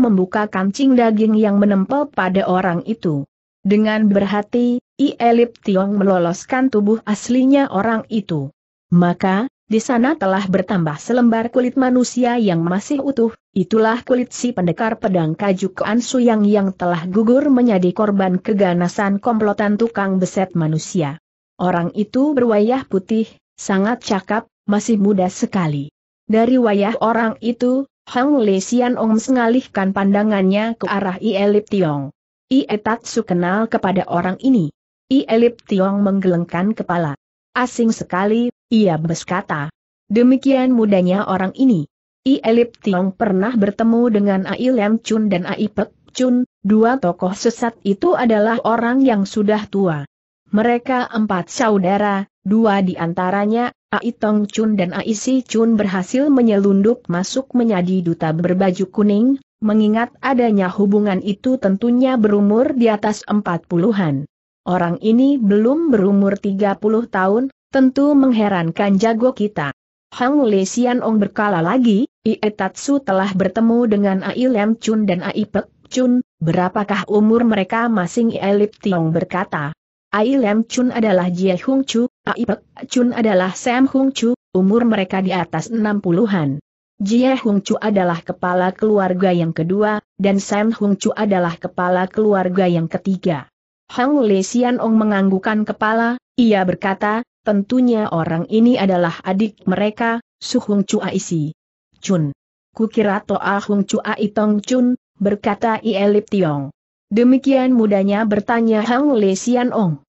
membuka kancing daging yang menempel pada orang itu. Dengan berhati, I. Elip Tiong meloloskan tubuh aslinya orang itu. Maka, di sana telah bertambah selembar kulit manusia yang masih utuh, itulah kulit si pendekar pedang kaju Ansu Suyang yang telah gugur menjadi korban keganasan komplotan tukang beset manusia. Orang itu berwayah putih, sangat cakap, masih muda sekali. Dari wayah orang itu, Hang Le Sian Ong mengalihkan pandangannya ke arah Ielip Tiong. Ie Tatsu kenal kepada orang ini. Ielip Tiong menggelengkan kepala. Asing sekali, ia berkata, demikian mudanya orang ini. I Elip Tiong pernah bertemu dengan Ai Lem Chun dan Ai Pek Chun, dua tokoh sesat itu adalah orang yang sudah tua. Mereka empat saudara, dua di antaranya, Ai Tong Chun dan Ai Si Chun berhasil menyelundup masuk menjadi duta berbaju kuning, mengingat adanya hubungan itu tentunya berumur di atas empat puluhan. Orang ini belum berumur tiga puluh tahun, Tentu mengherankan jago kita. Hang Le Xian Ong berkala lagi, Ie Tatsu telah bertemu dengan Ai Lem Chun dan Ai Pek Chun, berapakah umur mereka masing Ie Lip Tiong berkata. Ai Lem Chun adalah Jie Hung Chu, Ai Pek Chun adalah Sam Hung Chu, umur mereka di atas 60-an. Jie Hung Chu adalah kepala keluarga yang kedua, dan Sam Hung Chu adalah kepala keluarga yang ketiga. Hang Le Xian Ong menganggukkan kepala, ia berkata, Tentunya orang ini adalah adik mereka, Suhung Chua Isi. Chun. Kukira Toa Hung Chua Itong Chun, berkata Ielip Tiong. Demikian mudanya bertanya Hang Le Sian Ong.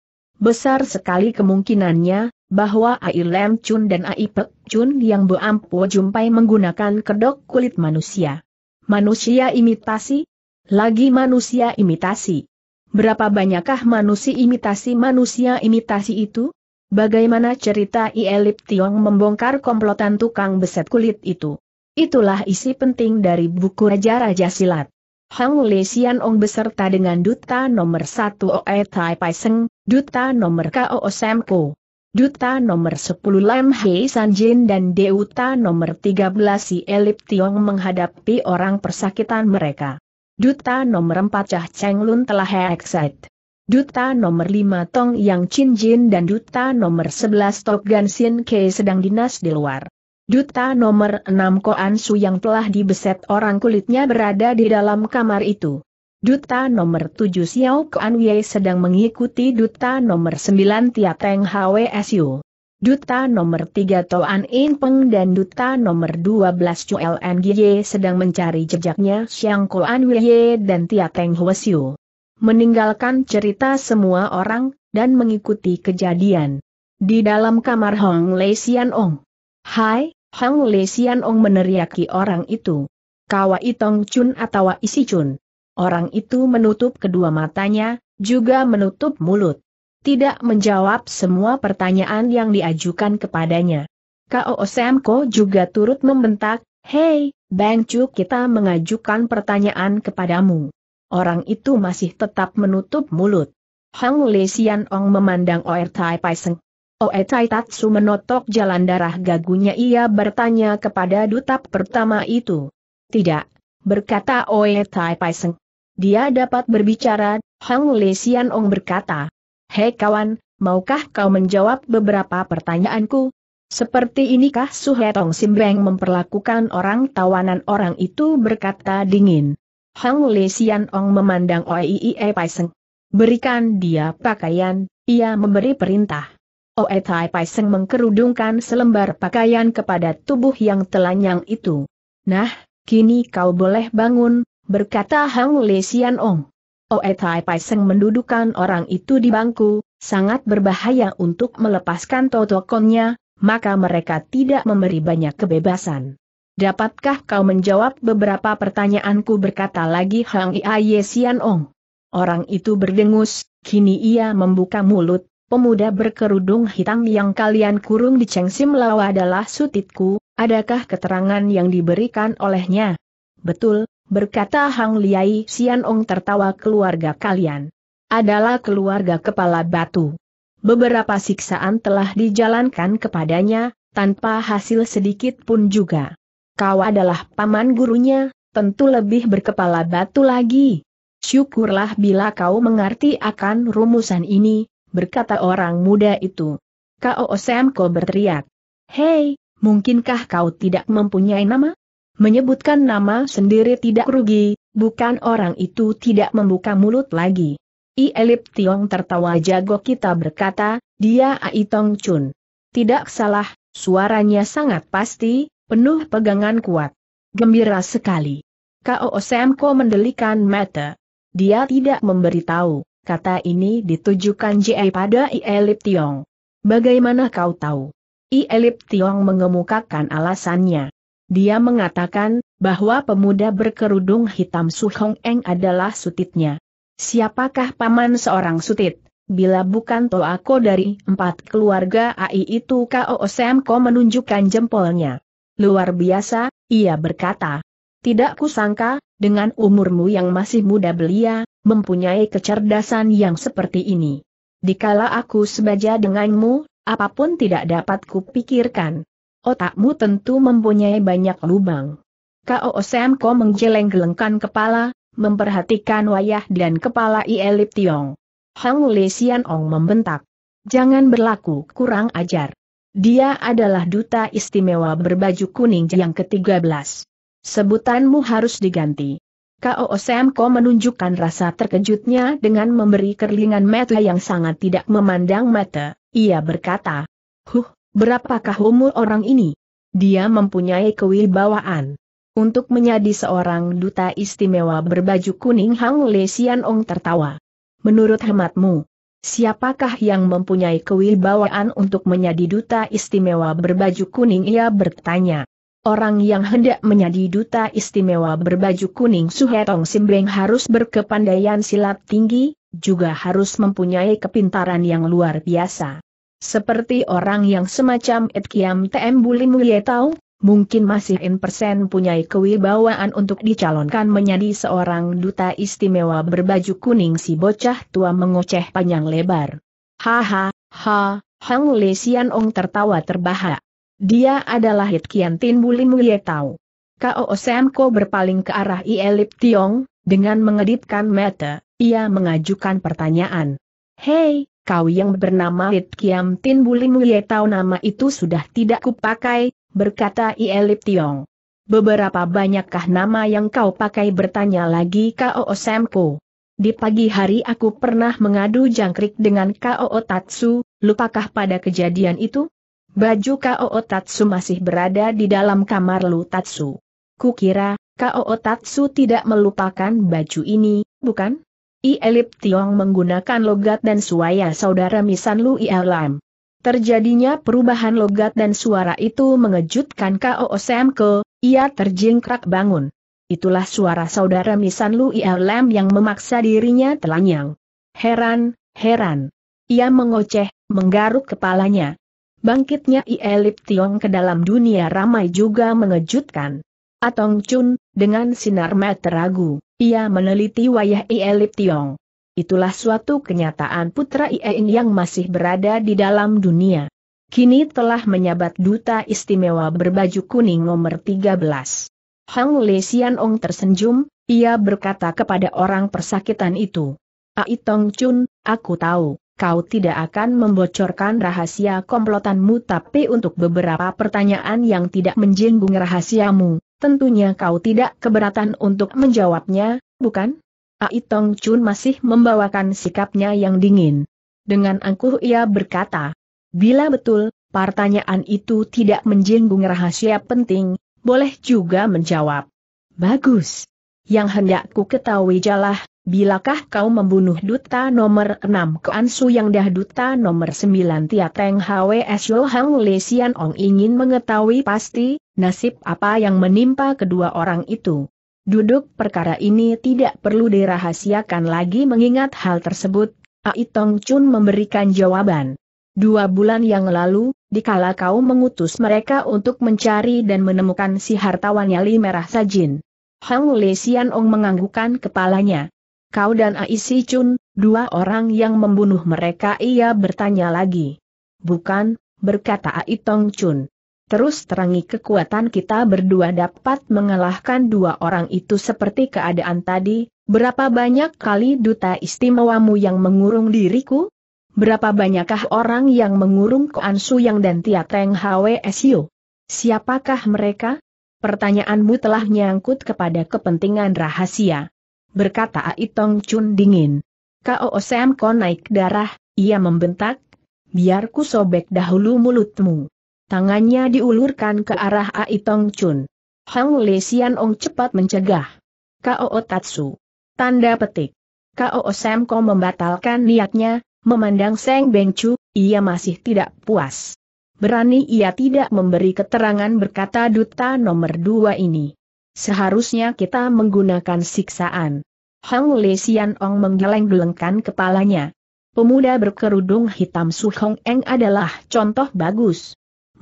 Besar sekali kemungkinannya, bahwa Ai Lem Chun dan Ai Pek Chun yang Boampo jumpai menggunakan kedok kulit manusia. Manusia imitasi? Lagi manusia imitasi. Berapa banyakkah manusia imitasi manusia imitasi itu? Bagaimana cerita Ielip Tiong membongkar komplotan tukang beset kulit itu? Itulah isi penting dari buku Raja-Raja Silat. Hang Le Xian Ong beserta dengan Duta nomor 1 Oe Tai Pai Seng, Duta nomor Kao Osem Ko, Duta nomor 10 Lam Hei San Jin dan Duta nomor 13 Si Elip Tiong menghadapi orang persakitan mereka. Duta nomor 4 Cah Cheng Lun telah exit. Duta nomor 5 Tong Yang Chin Jin dan Duta nomor 11 Tok Gan Sin Ke sedang dinas di luar. Duta nomor 6 Koan Su yang telah dibeset orang kulitnya berada di dalam kamar itu. Duta nomor 7 Xiao Kuan Wei sedang mengikuti Duta nomor 9 Tia Teng HWSU. Duta nomor 3 Toan In Peng dan Duta nomor 12 Chu LNGY sedang mencari jejaknya Xiang Koan Wei dan Tia Teng Siu meninggalkan cerita semua orang, dan mengikuti kejadian. Di dalam kamar Hong Lei Sian Ong. Hai, Hong Lei Sian Ong meneriaki orang itu. Kawa Itong Chun atau Isi Chun. Orang itu menutup kedua matanya, juga menutup mulut. Tidak menjawab semua pertanyaan yang diajukan kepadanya. Kao juga turut membentak, Hei, Bang Chu kita mengajukan pertanyaan kepadamu orang itu masih tetap menutup mulut. Hang Le Sian Ong memandang Oer Tai Seng. Oer Tai Tatsu menotok jalan darah gagunya ia bertanya kepada duta pertama itu. Tidak, berkata Oer Tai Seng. Dia dapat berbicara, Hang Le Sian Ong berkata. Hei kawan, maukah kau menjawab beberapa pertanyaanku? Seperti inikah Suhetong Simbeng memperlakukan orang tawanan orang itu berkata dingin. Hang Le Xian Ong memandang Oei Pai Seng. Berikan dia pakaian, ia memberi perintah. Oei Tai Pai mengkerudungkan selembar pakaian kepada tubuh yang telanjang itu. Nah, kini kau boleh bangun, berkata Hang Le Xian Ong. Oei Tai Pai mendudukan orang itu di bangku, sangat berbahaya untuk melepaskan totokonnya, maka mereka tidak memberi banyak kebebasan. Dapatkah kau menjawab beberapa pertanyaanku berkata lagi Hang Iaye Sian Ong. Orang itu berdengus, kini ia membuka mulut, pemuda berkerudung hitam yang kalian kurung di Cheng Sim Lau adalah sutitku, adakah keterangan yang diberikan olehnya? Betul, berkata Hang Liai Sian Ong tertawa keluarga kalian. Adalah keluarga kepala batu. Beberapa siksaan telah dijalankan kepadanya, tanpa hasil sedikit pun juga. Kau adalah paman gurunya, tentu lebih berkepala batu lagi. Syukurlah bila kau mengerti akan rumusan ini, berkata orang muda itu. Kau kau berteriak. Hei, mungkinkah kau tidak mempunyai nama? Menyebutkan nama sendiri tidak rugi, bukan orang itu tidak membuka mulut lagi. I Elip Tiong tertawa jago kita berkata, dia Ai Chun. Tidak salah, suaranya sangat pasti, penuh pegangan kuat. Gembira sekali. Kao Semko mendelikan mata. Dia tidak memberitahu, kata ini ditujukan J.I. pada Ielip Tiong. Bagaimana kau tahu? Ielip Tiong mengemukakan alasannya. Dia mengatakan, bahwa pemuda berkerudung hitam Su Hong Eng adalah sutitnya. Siapakah paman seorang sutit? Bila bukan Toako dari empat keluarga AI itu Kao Semko menunjukkan jempolnya luar biasa, ia berkata. Tidak kusangka, dengan umurmu yang masih muda belia, mempunyai kecerdasan yang seperti ini. Dikala aku sebaja denganmu, apapun tidak dapat kupikirkan. Otakmu tentu mempunyai banyak lubang. Kao Semko menggeleng-gelengkan kepala, memperhatikan wayah dan kepala Ielip Tiong. Hang Lesian Ong membentak. Jangan berlaku kurang ajar. Dia adalah duta istimewa berbaju kuning yang ke-13. Sebutanmu harus diganti. K.O. Semko menunjukkan rasa terkejutnya dengan memberi kerlingan mata yang sangat tidak memandang mata. Ia berkata, Huh, berapakah umur orang ini? Dia mempunyai kewibawaan. Untuk menjadi seorang duta istimewa berbaju kuning Hang Sian Ong tertawa. Menurut hematmu, Siapakah yang mempunyai kewibawaan untuk menjadi duta istimewa berbaju kuning ia bertanya. Orang yang hendak menjadi duta istimewa berbaju kuning Suhetong Simbeng harus berkepandaian silat tinggi, juga harus mempunyai kepintaran yang luar biasa. Seperti orang yang semacam Ed Kiam Buli Mulietau. tahu, mungkin masih in persen punya kewibawaan untuk dicalonkan menjadi seorang duta istimewa berbaju kuning si bocah tua mengoceh panjang lebar. Haha, ha, Hang Le Sian Ong tertawa terbahak. Dia adalah Hit Kian Tin Buli Muye Tau. K.O. berpaling ke arah Ielip Tiong, dengan mengedipkan mata, ia mengajukan pertanyaan. Hei, kau yang bernama Hit Kian Tin Buli Muye Tau nama itu sudah tidak kupakai, berkata Ielip Tiong. Beberapa banyakkah nama yang kau pakai bertanya lagi K.O. Semko. Di pagi hari aku pernah mengadu jangkrik dengan K.O. Tatsu, lupakah pada kejadian itu? Baju K.O. Tatsu masih berada di dalam kamar Lu Tatsu. Kukira, K.O. Tatsu tidak melupakan baju ini, bukan? I Elip Tiong menggunakan logat dan suaya saudara Misan Lu Ialam. Terjadinya perubahan logat dan suara itu mengejutkan K.O. Osemko, ia terjingkrak bangun. Itulah suara saudara Misan Lu yang memaksa dirinya telanyang. Heran, heran. Ia mengoceh, menggaruk kepalanya. Bangkitnya Ielip Tiong ke dalam dunia ramai juga mengejutkan. Atong Chun, dengan sinar mata ragu, ia meneliti wayah Ielip Tiong itulah suatu kenyataan putra Iein yang masih berada di dalam dunia. Kini telah menyabat duta istimewa berbaju kuning nomor 13. Hang Le Sian tersenyum, ia berkata kepada orang persakitan itu. Ai Tong Chun, aku tahu, kau tidak akan membocorkan rahasia komplotanmu tapi untuk beberapa pertanyaan yang tidak menjenggung rahasiamu, tentunya kau tidak keberatan untuk menjawabnya, bukan? Aitong Chun masih membawakan sikapnya yang dingin. Dengan angkuh ia berkata, Bila betul, pertanyaan itu tidak menjenggung rahasia penting, boleh juga menjawab. Bagus. Yang hendak ku ketahui jalah, bilakah kau membunuh duta nomor 6 Ansu yang dah duta nomor 9 Tiateng HWS Yohang Le Sian Ong ingin mengetahui pasti, nasib apa yang menimpa kedua orang itu. Duduk perkara ini tidak perlu dirahasiakan lagi mengingat hal tersebut, Ai Tong Chun memberikan jawaban. Dua bulan yang lalu, dikala kau mengutus mereka untuk mencari dan menemukan si hartawan Yali Merah Sajin. Hang Le Sian Ong menganggukkan kepalanya. Kau dan Ai Si Chun, dua orang yang membunuh mereka ia bertanya lagi. Bukan, berkata Ai Tong Chun. Terus terangi kekuatan kita berdua dapat mengalahkan dua orang itu seperti keadaan tadi, berapa banyak kali duta istimewamu yang mengurung diriku? Berapa banyakkah orang yang mengurung Koan yang dan Tia Teng HWSU? Siapakah mereka? Pertanyaanmu telah nyangkut kepada kepentingan rahasia. Berkata Aitong Chun dingin. Kau Ko naik darah, ia membentak. Biarku sobek dahulu mulutmu tangannya diulurkan ke arah Ai Tong Chun. Hang Le Sian Ong cepat mencegah. Kao Tatsu. Tanda petik. Kao Sam Ko membatalkan niatnya, memandang Seng Beng Chu, ia masih tidak puas. Berani ia tidak memberi keterangan berkata duta nomor dua ini. Seharusnya kita menggunakan siksaan. Hang Le Sian Ong menggeleng-gelengkan kepalanya. Pemuda berkerudung hitam Su Hong Eng adalah contoh bagus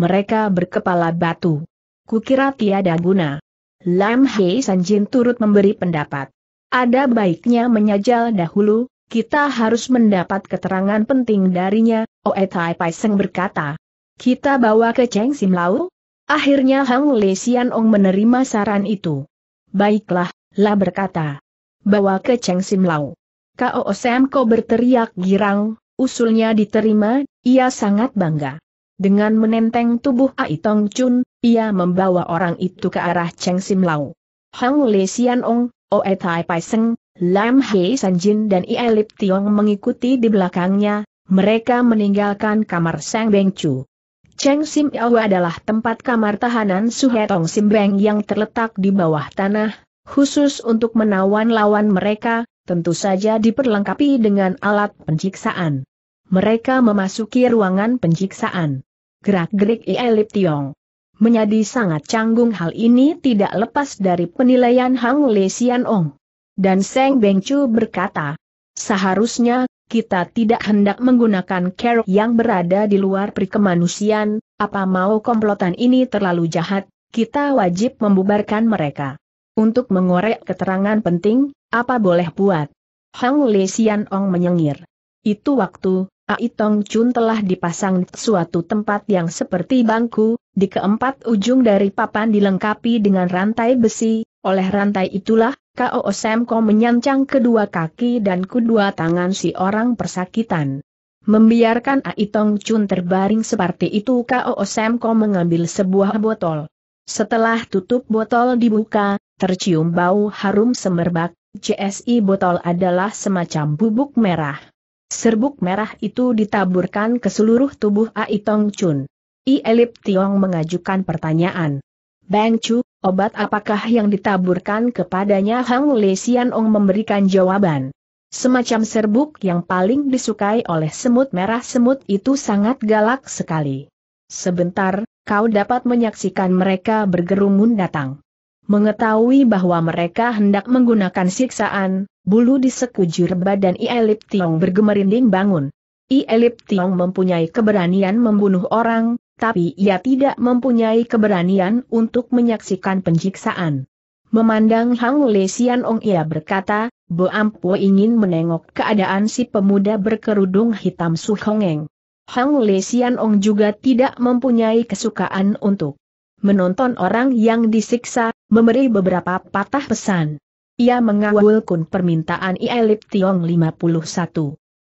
mereka berkepala batu. Kukira tiada guna. Lam Hei Sanjin turut memberi pendapat. Ada baiknya menyajal dahulu, kita harus mendapat keterangan penting darinya, Oe Tai Paiseng berkata. Kita bawa ke Cheng Sim Lau? Akhirnya Hang Le Sian Ong menerima saran itu. Baiklah, La berkata. Bawa ke Cheng Sim Lau. K.O. Sam Ko berteriak girang, usulnya diterima, ia sangat bangga. Dengan menenteng tubuh Ai Tong Chun, ia membawa orang itu ke arah Cheng Sim Lau. Hang Le Sian Ong, Oe Tai Pai Seng, Lam Hei San Jin dan Ie Lip Tiong mengikuti di belakangnya, mereka meninggalkan kamar Sang Beng Chu. Cheng Sim Lau adalah tempat kamar tahanan Su Tong Sim Beng yang terletak di bawah tanah, khusus untuk menawan lawan mereka, tentu saja diperlengkapi dengan alat penyiksaan. Mereka memasuki ruangan penyiksaan gerak-gerik Ielip Tiong. Menjadi sangat canggung hal ini tidak lepas dari penilaian Hang Le Sian Ong. Dan Seng Beng Chu berkata, seharusnya kita tidak hendak menggunakan kerok yang berada di luar perikemanusiaan, apa mau komplotan ini terlalu jahat, kita wajib membubarkan mereka. Untuk mengorek keterangan penting, apa boleh buat? Hang Le Sian Ong menyengir. Itu waktu, Aitong Chun telah dipasang suatu tempat yang seperti bangku, di keempat ujung dari papan dilengkapi dengan rantai besi, oleh rantai itulah, K.O. Semko menyancang kedua kaki dan kedua tangan si orang persakitan. Membiarkan Aitong Chun terbaring seperti itu K.O. Semko mengambil sebuah botol. Setelah tutup botol dibuka, tercium bau harum semerbak, CSI botol adalah semacam bubuk merah. Serbuk merah itu ditaburkan ke seluruh tubuh Ai Tong Chun. I Elip Tiong mengajukan pertanyaan. Bang Chu, obat apakah yang ditaburkan kepadanya Hang Le Sian Ong memberikan jawaban. Semacam serbuk yang paling disukai oleh semut merah semut itu sangat galak sekali. Sebentar, kau dapat menyaksikan mereka bergerumun datang mengetahui bahwa mereka hendak menggunakan siksaan, bulu di sekujur badan Ielip Tiong bergemerinding bangun. Ielip Tiong mempunyai keberanian membunuh orang, tapi ia tidak mempunyai keberanian untuk menyaksikan penyiksaan. Memandang Hang Le Ong ia berkata, Bo Ampo ingin menengok keadaan si pemuda berkerudung hitam Su Hongeng. Hang Le Ong juga tidak mempunyai kesukaan untuk menonton orang yang disiksa, memberi beberapa patah pesan. Ia mengawalkan permintaan Ielip Tiong 51.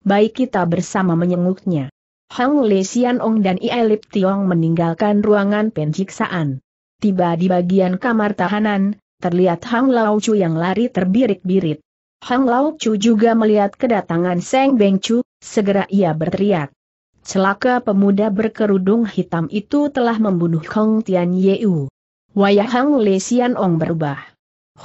Baik kita bersama menyenguknya. Hang Le Sian Ong dan Ielip Tiong meninggalkan ruangan penyiksaan. Tiba di bagian kamar tahanan, terlihat Hang Lao Chu yang lari terbirik-birit. Hang Lao Chu juga melihat kedatangan Seng Beng Chu, segera ia berteriak celaka pemuda berkerudung hitam itu telah membunuh Hong Tian Yeu. Wayah Hang Le Sian Ong berubah.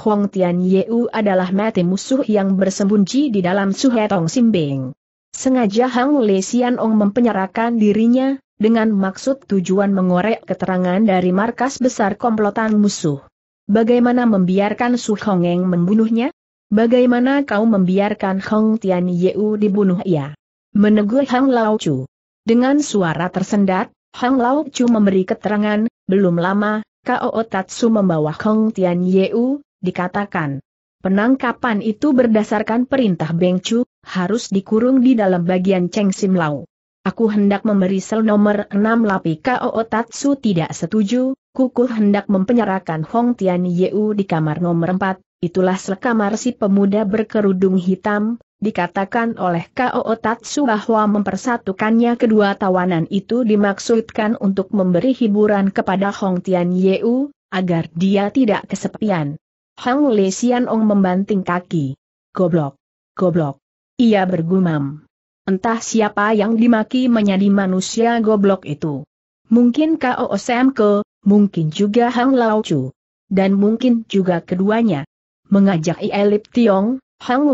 Hong Tian Yeu adalah mati musuh yang bersembunyi di dalam Suhetong Simbing. Sengaja Hang Le Sian Ong mempenyerahkan dirinya, dengan maksud tujuan mengorek keterangan dari markas besar komplotan musuh. Bagaimana membiarkan Su Hongeng membunuhnya? Bagaimana kau membiarkan Hong Tian Yeu dibunuh ia? Ya? Menegur Hang Lao Chu. Dengan suara tersendat, Hang Lao Chu memberi keterangan, belum lama, Kao Tatsu membawa Hong Tian Yeu, dikatakan. Penangkapan itu berdasarkan perintah Beng Chu, harus dikurung di dalam bagian Cheng Sim Lau. Aku hendak memberi sel nomor 6 lapi Kao Tatsu tidak setuju, kukuh hendak mempenyerahkan Hong Tian Yeu di kamar nomor 4, itulah sel kamar si pemuda berkerudung hitam, dikatakan oleh K.O. Otatsu bahwa mempersatukannya kedua tawanan itu dimaksudkan untuk memberi hiburan kepada Hong Tian Yeu, agar dia tidak kesepian. Hang Le Sian Ong membanting kaki. Goblok. Goblok. Ia bergumam. Entah siapa yang dimaki menjadi manusia goblok itu. Mungkin K.O. Osemke, mungkin juga Hang Lao Chu. Dan mungkin juga keduanya. Mengajak Ielip Tiong, Hang ong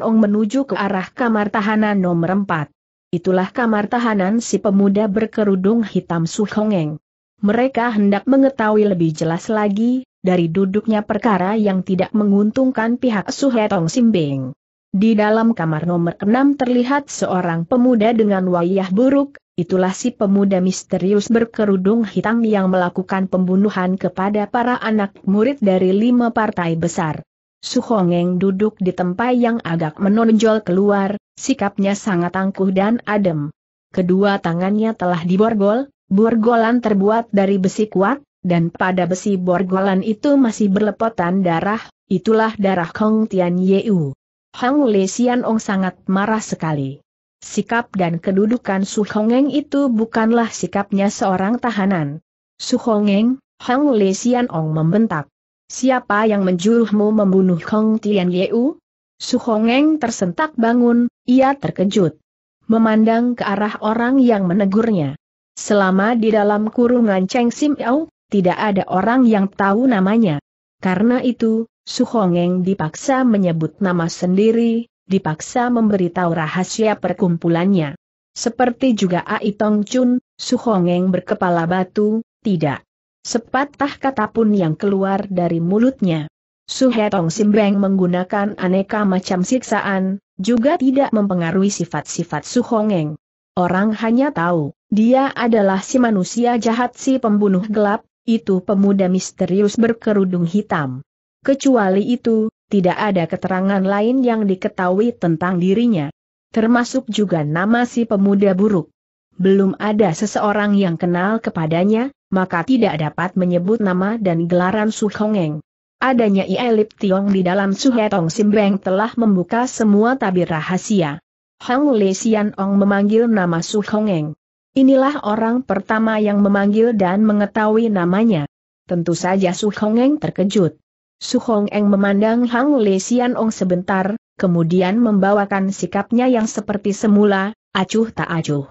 Ong menuju ke arah kamar tahanan nomor 4. Itulah kamar tahanan si pemuda berkerudung hitam Su Hongeng. Mereka hendak mengetahui lebih jelas lagi, dari duduknya perkara yang tidak menguntungkan pihak Su Hetong Simbing. Di dalam kamar nomor 6 terlihat seorang pemuda dengan wayah buruk, itulah si pemuda misterius berkerudung hitam yang melakukan pembunuhan kepada para anak murid dari lima partai besar. Su Hongeng duduk di tempat yang agak menonjol keluar, sikapnya sangat angkuh dan adem. Kedua tangannya telah diborgol, borgolan terbuat dari besi kuat, dan pada besi borgolan itu masih berlepotan darah, itulah darah Kong Tian Yeu. Hang Le Sian Ong sangat marah sekali. Sikap dan kedudukan Su Hongeng itu bukanlah sikapnya seorang tahanan. Su Hongeng, Hang Le Sian Ong membentak. Siapa yang menjuruhmu membunuh Hong Tian Yeu? Su Hongeng tersentak bangun, ia terkejut. Memandang ke arah orang yang menegurnya. Selama di dalam kurungan Cheng Sim Yau, tidak ada orang yang tahu namanya. Karena itu, Su Hongeng dipaksa menyebut nama sendiri, dipaksa memberitahu rahasia perkumpulannya. Seperti juga Ai Tong Chun, Su Hongeng berkepala batu, tidak. Sepatah kata pun yang keluar dari mulutnya. Suhetong Simbeng menggunakan aneka macam siksaan, juga tidak mempengaruhi sifat-sifat Suhongeng. Orang hanya tahu, dia adalah si manusia jahat si pembunuh gelap, itu pemuda misterius berkerudung hitam. Kecuali itu, tidak ada keterangan lain yang diketahui tentang dirinya. Termasuk juga nama si pemuda buruk. Belum ada seseorang yang kenal kepadanya, maka tidak dapat menyebut nama dan gelaran Su Hongeng. Adanya Ielip Tiong di dalam Suhetong Simbeng telah membuka semua tabir rahasia. Hang Le Sian Ong memanggil nama Su Hongeng. Inilah orang pertama yang memanggil dan mengetahui namanya. Tentu saja Su Hongeng terkejut. Su Hongeng memandang Hang Le Sian Ong sebentar, kemudian membawakan sikapnya yang seperti semula, acuh tak acuh.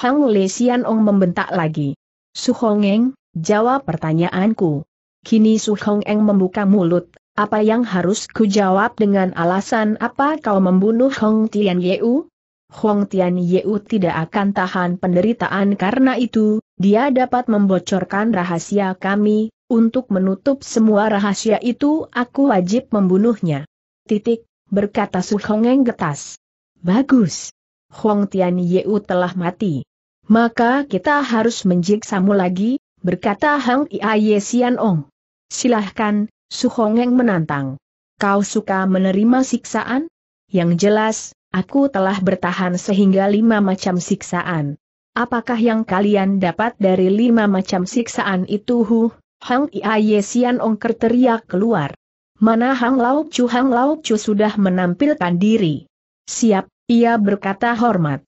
Hang Le Sian Ong membentak lagi. Suhongeng, jawab pertanyaanku. Kini Suhongeng membuka mulut, apa yang harus kujawab dengan alasan apa kau membunuh Hong Tian Yeu? Hong Tian Yeu tidak akan tahan penderitaan karena itu, dia dapat membocorkan rahasia kami, untuk menutup semua rahasia itu aku wajib membunuhnya. Titik, berkata Su Hongeng getas. Bagus. Huang Tian Yeu telah mati. Maka kita harus menjiksamu lagi, berkata Hang Iaye Sian Ong. Silahkan, Suhongeng menantang. Kau suka menerima siksaan? Yang jelas, aku telah bertahan sehingga lima macam siksaan. Apakah yang kalian dapat dari lima macam siksaan itu huh? Hang Iaye Sian Ong terteriak keluar. Mana Hang Lao Chu Hang Lao Chu sudah menampilkan diri. Siap, ia berkata hormat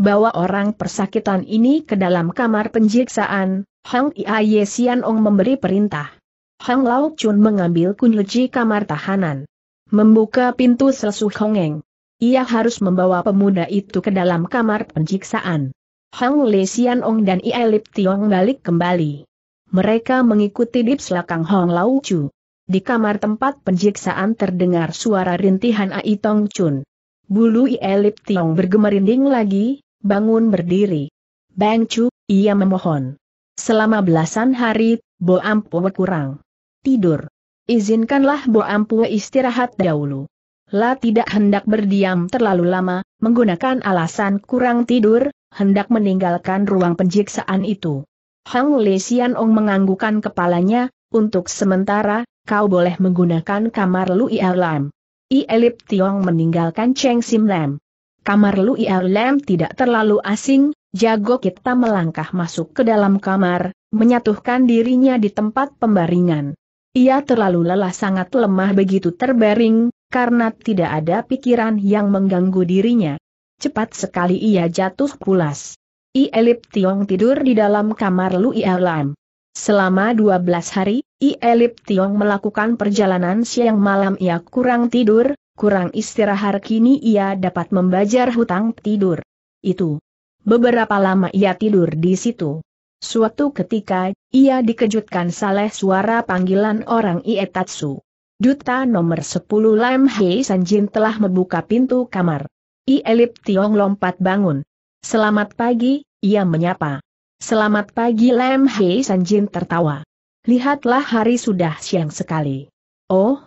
bawa orang persakitan ini ke dalam kamar penjiksaan, Hang Iaye Sian Ong memberi perintah. Hang Lao Chun mengambil kunci kamar tahanan. Membuka pintu selesu Eng. Ia harus membawa pemuda itu ke dalam kamar penjiksaan. Hang Le Sian Ong dan Ia Lip Tiong balik kembali. Mereka mengikuti di selakang Hong Lao Chu. Di kamar tempat penjiksaan terdengar suara rintihan Ai Tong Chun. Bulu Ia Lip Tiong bergemerinding lagi, bangun berdiri. Bang Chu, ia memohon. Selama belasan hari, Bo Ampue kurang tidur. Izinkanlah Bo Ampue istirahat dahulu. La tidak hendak berdiam terlalu lama, menggunakan alasan kurang tidur, hendak meninggalkan ruang penjiksaan itu. Hang Le Sian Ong menganggukan kepalanya, untuk sementara, kau boleh menggunakan kamar Lu Ia lam. I Elip Tiong meninggalkan Cheng Sim Lam. Kamar Lu Lem tidak terlalu asing, jago kita melangkah masuk ke dalam kamar, menyatuhkan dirinya di tempat pembaringan. Ia terlalu lelah sangat lemah begitu terbaring, karena tidak ada pikiran yang mengganggu dirinya. Cepat sekali ia jatuh pulas. I Elip Tiong tidur di dalam kamar Lu Lem. Selama 12 hari, I Elip Tiong melakukan perjalanan siang malam ia kurang tidur, kurang istirahat kini ia dapat membajar hutang tidur. Itu. Beberapa lama ia tidur di situ. Suatu ketika, ia dikejutkan saleh suara panggilan orang Ietatsu. Duta nomor 10 Lam Hei Sanjin telah membuka pintu kamar. Ielip Tiong lompat bangun. Selamat pagi, ia menyapa. Selamat pagi Lam Hei Sanjin tertawa. Lihatlah hari sudah siang sekali. Oh,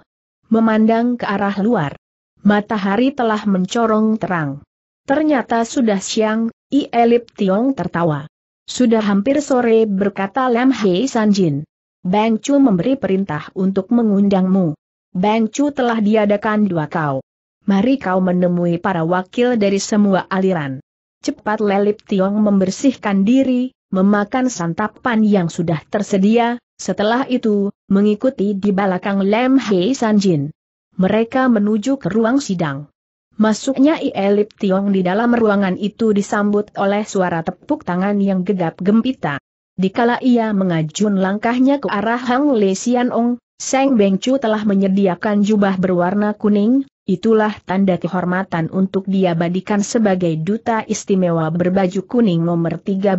memandang ke arah luar. Matahari telah mencorong terang. Ternyata sudah siang, Ielip Tiong tertawa. Sudah hampir sore berkata Lam Hei Sanjin. Bang Chu memberi perintah untuk mengundangmu. Bang Chu telah diadakan dua kau. Mari kau menemui para wakil dari semua aliran. Cepat Lelip Tiong membersihkan diri, memakan santapan yang sudah tersedia, setelah itu, mengikuti di belakang Lem Hei Sanjin mereka menuju ke ruang sidang. Masuknya Ielip Tiong di dalam ruangan itu disambut oleh suara tepuk tangan yang gegap gempita. Dikala ia mengajun langkahnya ke arah Hang Le Sian Ong, Seng Beng Chu telah menyediakan jubah berwarna kuning, itulah tanda kehormatan untuk diabadikan sebagai duta istimewa berbaju kuning nomor 13.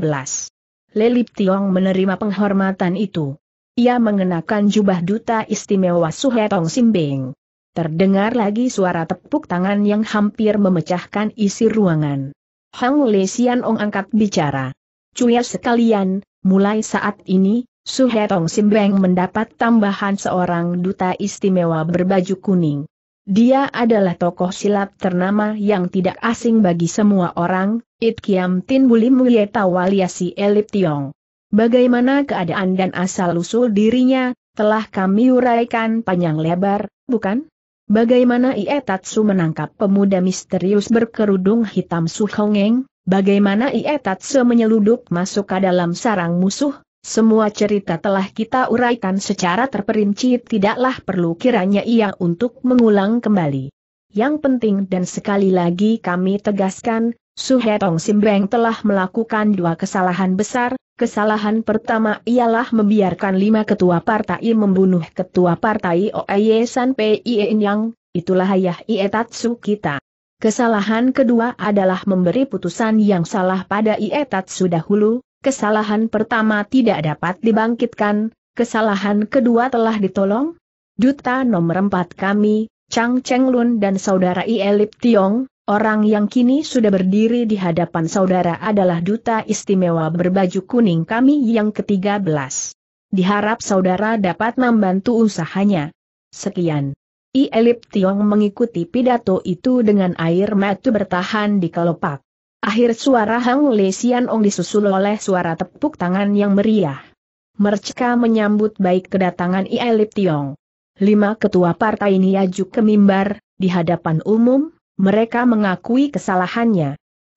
Lelip Tiong menerima penghormatan itu. Ia mengenakan jubah duta istimewa Suhetong Simbing. Terdengar lagi suara tepuk tangan yang hampir memecahkan isi ruangan. Hang Le Xian Ong angkat bicara. Cuya sekalian, mulai saat ini, Suhetong Simbeng mendapat tambahan seorang duta istimewa berbaju kuning. Dia adalah tokoh silat ternama yang tidak asing bagi semua orang, It Kiam Tin Bulim Mulia Waliasi Elip Tiong. Bagaimana keadaan dan asal-usul dirinya, telah kami uraikan panjang lebar, bukan? Bagaimana Ie Tatsu menangkap pemuda misterius berkerudung hitam suhongeng? Bagaimana Ie Tatsu menyeludup masuk ke dalam sarang musuh? Semua cerita telah kita uraikan secara terperinci tidaklah perlu kiranya ia untuk mengulang kembali. Yang penting dan sekali lagi kami tegaskan, Suhetong Simbeng telah melakukan dua kesalahan besar, kesalahan pertama ialah membiarkan lima ketua partai membunuh ketua partai Oeye San Pei Yang, itulah ayah Tatsu kita. Kesalahan kedua adalah memberi putusan yang salah pada Tatsu dahulu, kesalahan pertama tidak dapat dibangkitkan, kesalahan kedua telah ditolong. Duta nomor empat kami, Chang Cheng Lun dan saudara Ielip Tiong, Orang yang kini sudah berdiri di hadapan saudara adalah duta istimewa berbaju kuning kami yang ke-13. Diharap saudara dapat membantu usahanya. Sekian. I Elip Tiong mengikuti pidato itu dengan air mata bertahan di kelopak. Akhir suara Hang Le Sian Ong disusul oleh suara tepuk tangan yang meriah. Merceka menyambut baik kedatangan I Elip Tiong. Lima ketua partai ini ajuk ke mimbar, di hadapan umum, mereka mengakui kesalahannya.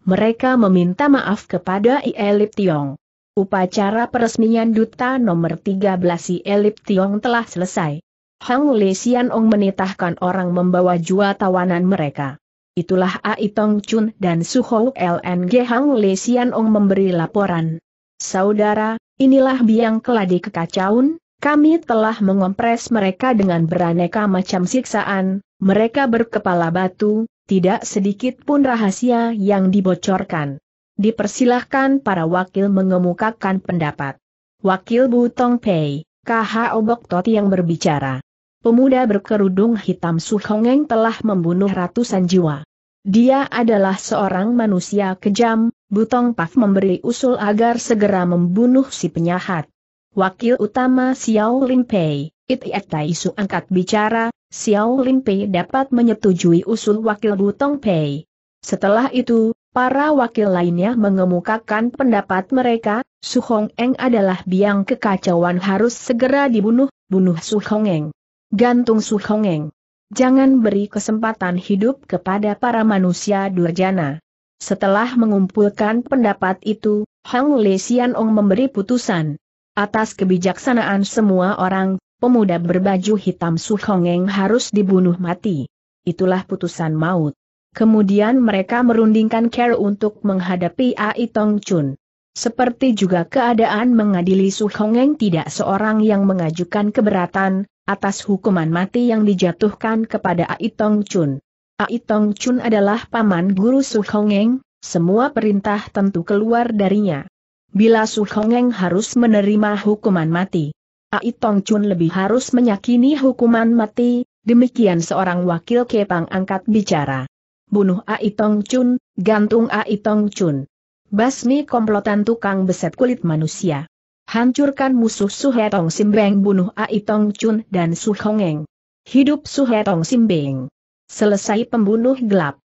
Mereka meminta maaf kepada Ielip Tiong. Upacara peresmian duta nomor 13 Ielip Tiong telah selesai. Hang Le Sian Ong menitahkan orang membawa jua tawanan mereka. Itulah Ai Tong Chun dan Suho LNG Hang Le Sian Ong memberi laporan. Saudara, inilah biang keladi kekacauan, kami telah mengompres mereka dengan beraneka macam siksaan, mereka berkepala batu, tidak sedikit pun rahasia yang dibocorkan. Dipersilahkan para wakil mengemukakan pendapat. Wakil Butong Pei, KH Obok Toti yang berbicara. Pemuda berkerudung hitam Suhongeng telah membunuh ratusan jiwa. Dia adalah seorang manusia kejam, Butong Paf memberi usul agar segera membunuh si penyahat. Wakil utama Xiao Lin Pei, It Tai Su angkat bicara, Xiao Limpei dapat menyetujui usul wakil Butong Pei. Setelah itu, para wakil lainnya mengemukakan pendapat mereka, Su Hong Eng adalah biang kekacauan harus segera dibunuh, bunuh Su Hong Eng. Gantung Su Hong Eng. Jangan beri kesempatan hidup kepada para manusia durjana. Setelah mengumpulkan pendapat itu, Hang Le memberi putusan. Atas kebijaksanaan semua orang, pemuda berbaju hitam Su Hongeng harus dibunuh mati. Itulah putusan maut. Kemudian mereka merundingkan care untuk menghadapi Ai Tong Chun. Seperti juga keadaan mengadili Su Hongeng tidak seorang yang mengajukan keberatan, atas hukuman mati yang dijatuhkan kepada Ai Tong Chun. Ai Tong Chun adalah paman guru Su Hongeng, semua perintah tentu keluar darinya. Bila Su Hongeng harus menerima hukuman mati, Ai Tong Chun lebih harus menyakini hukuman mati, demikian seorang wakil Kepang angkat bicara. Bunuh Ai Tong Chun, gantung Ai Tong Chun. Basmi komplotan tukang beset kulit manusia. Hancurkan musuh Suhetong Simbeng bunuh Ai Tong Chun dan Suhongeng. Hidup Suhetong Simbeng. Selesai pembunuh gelap.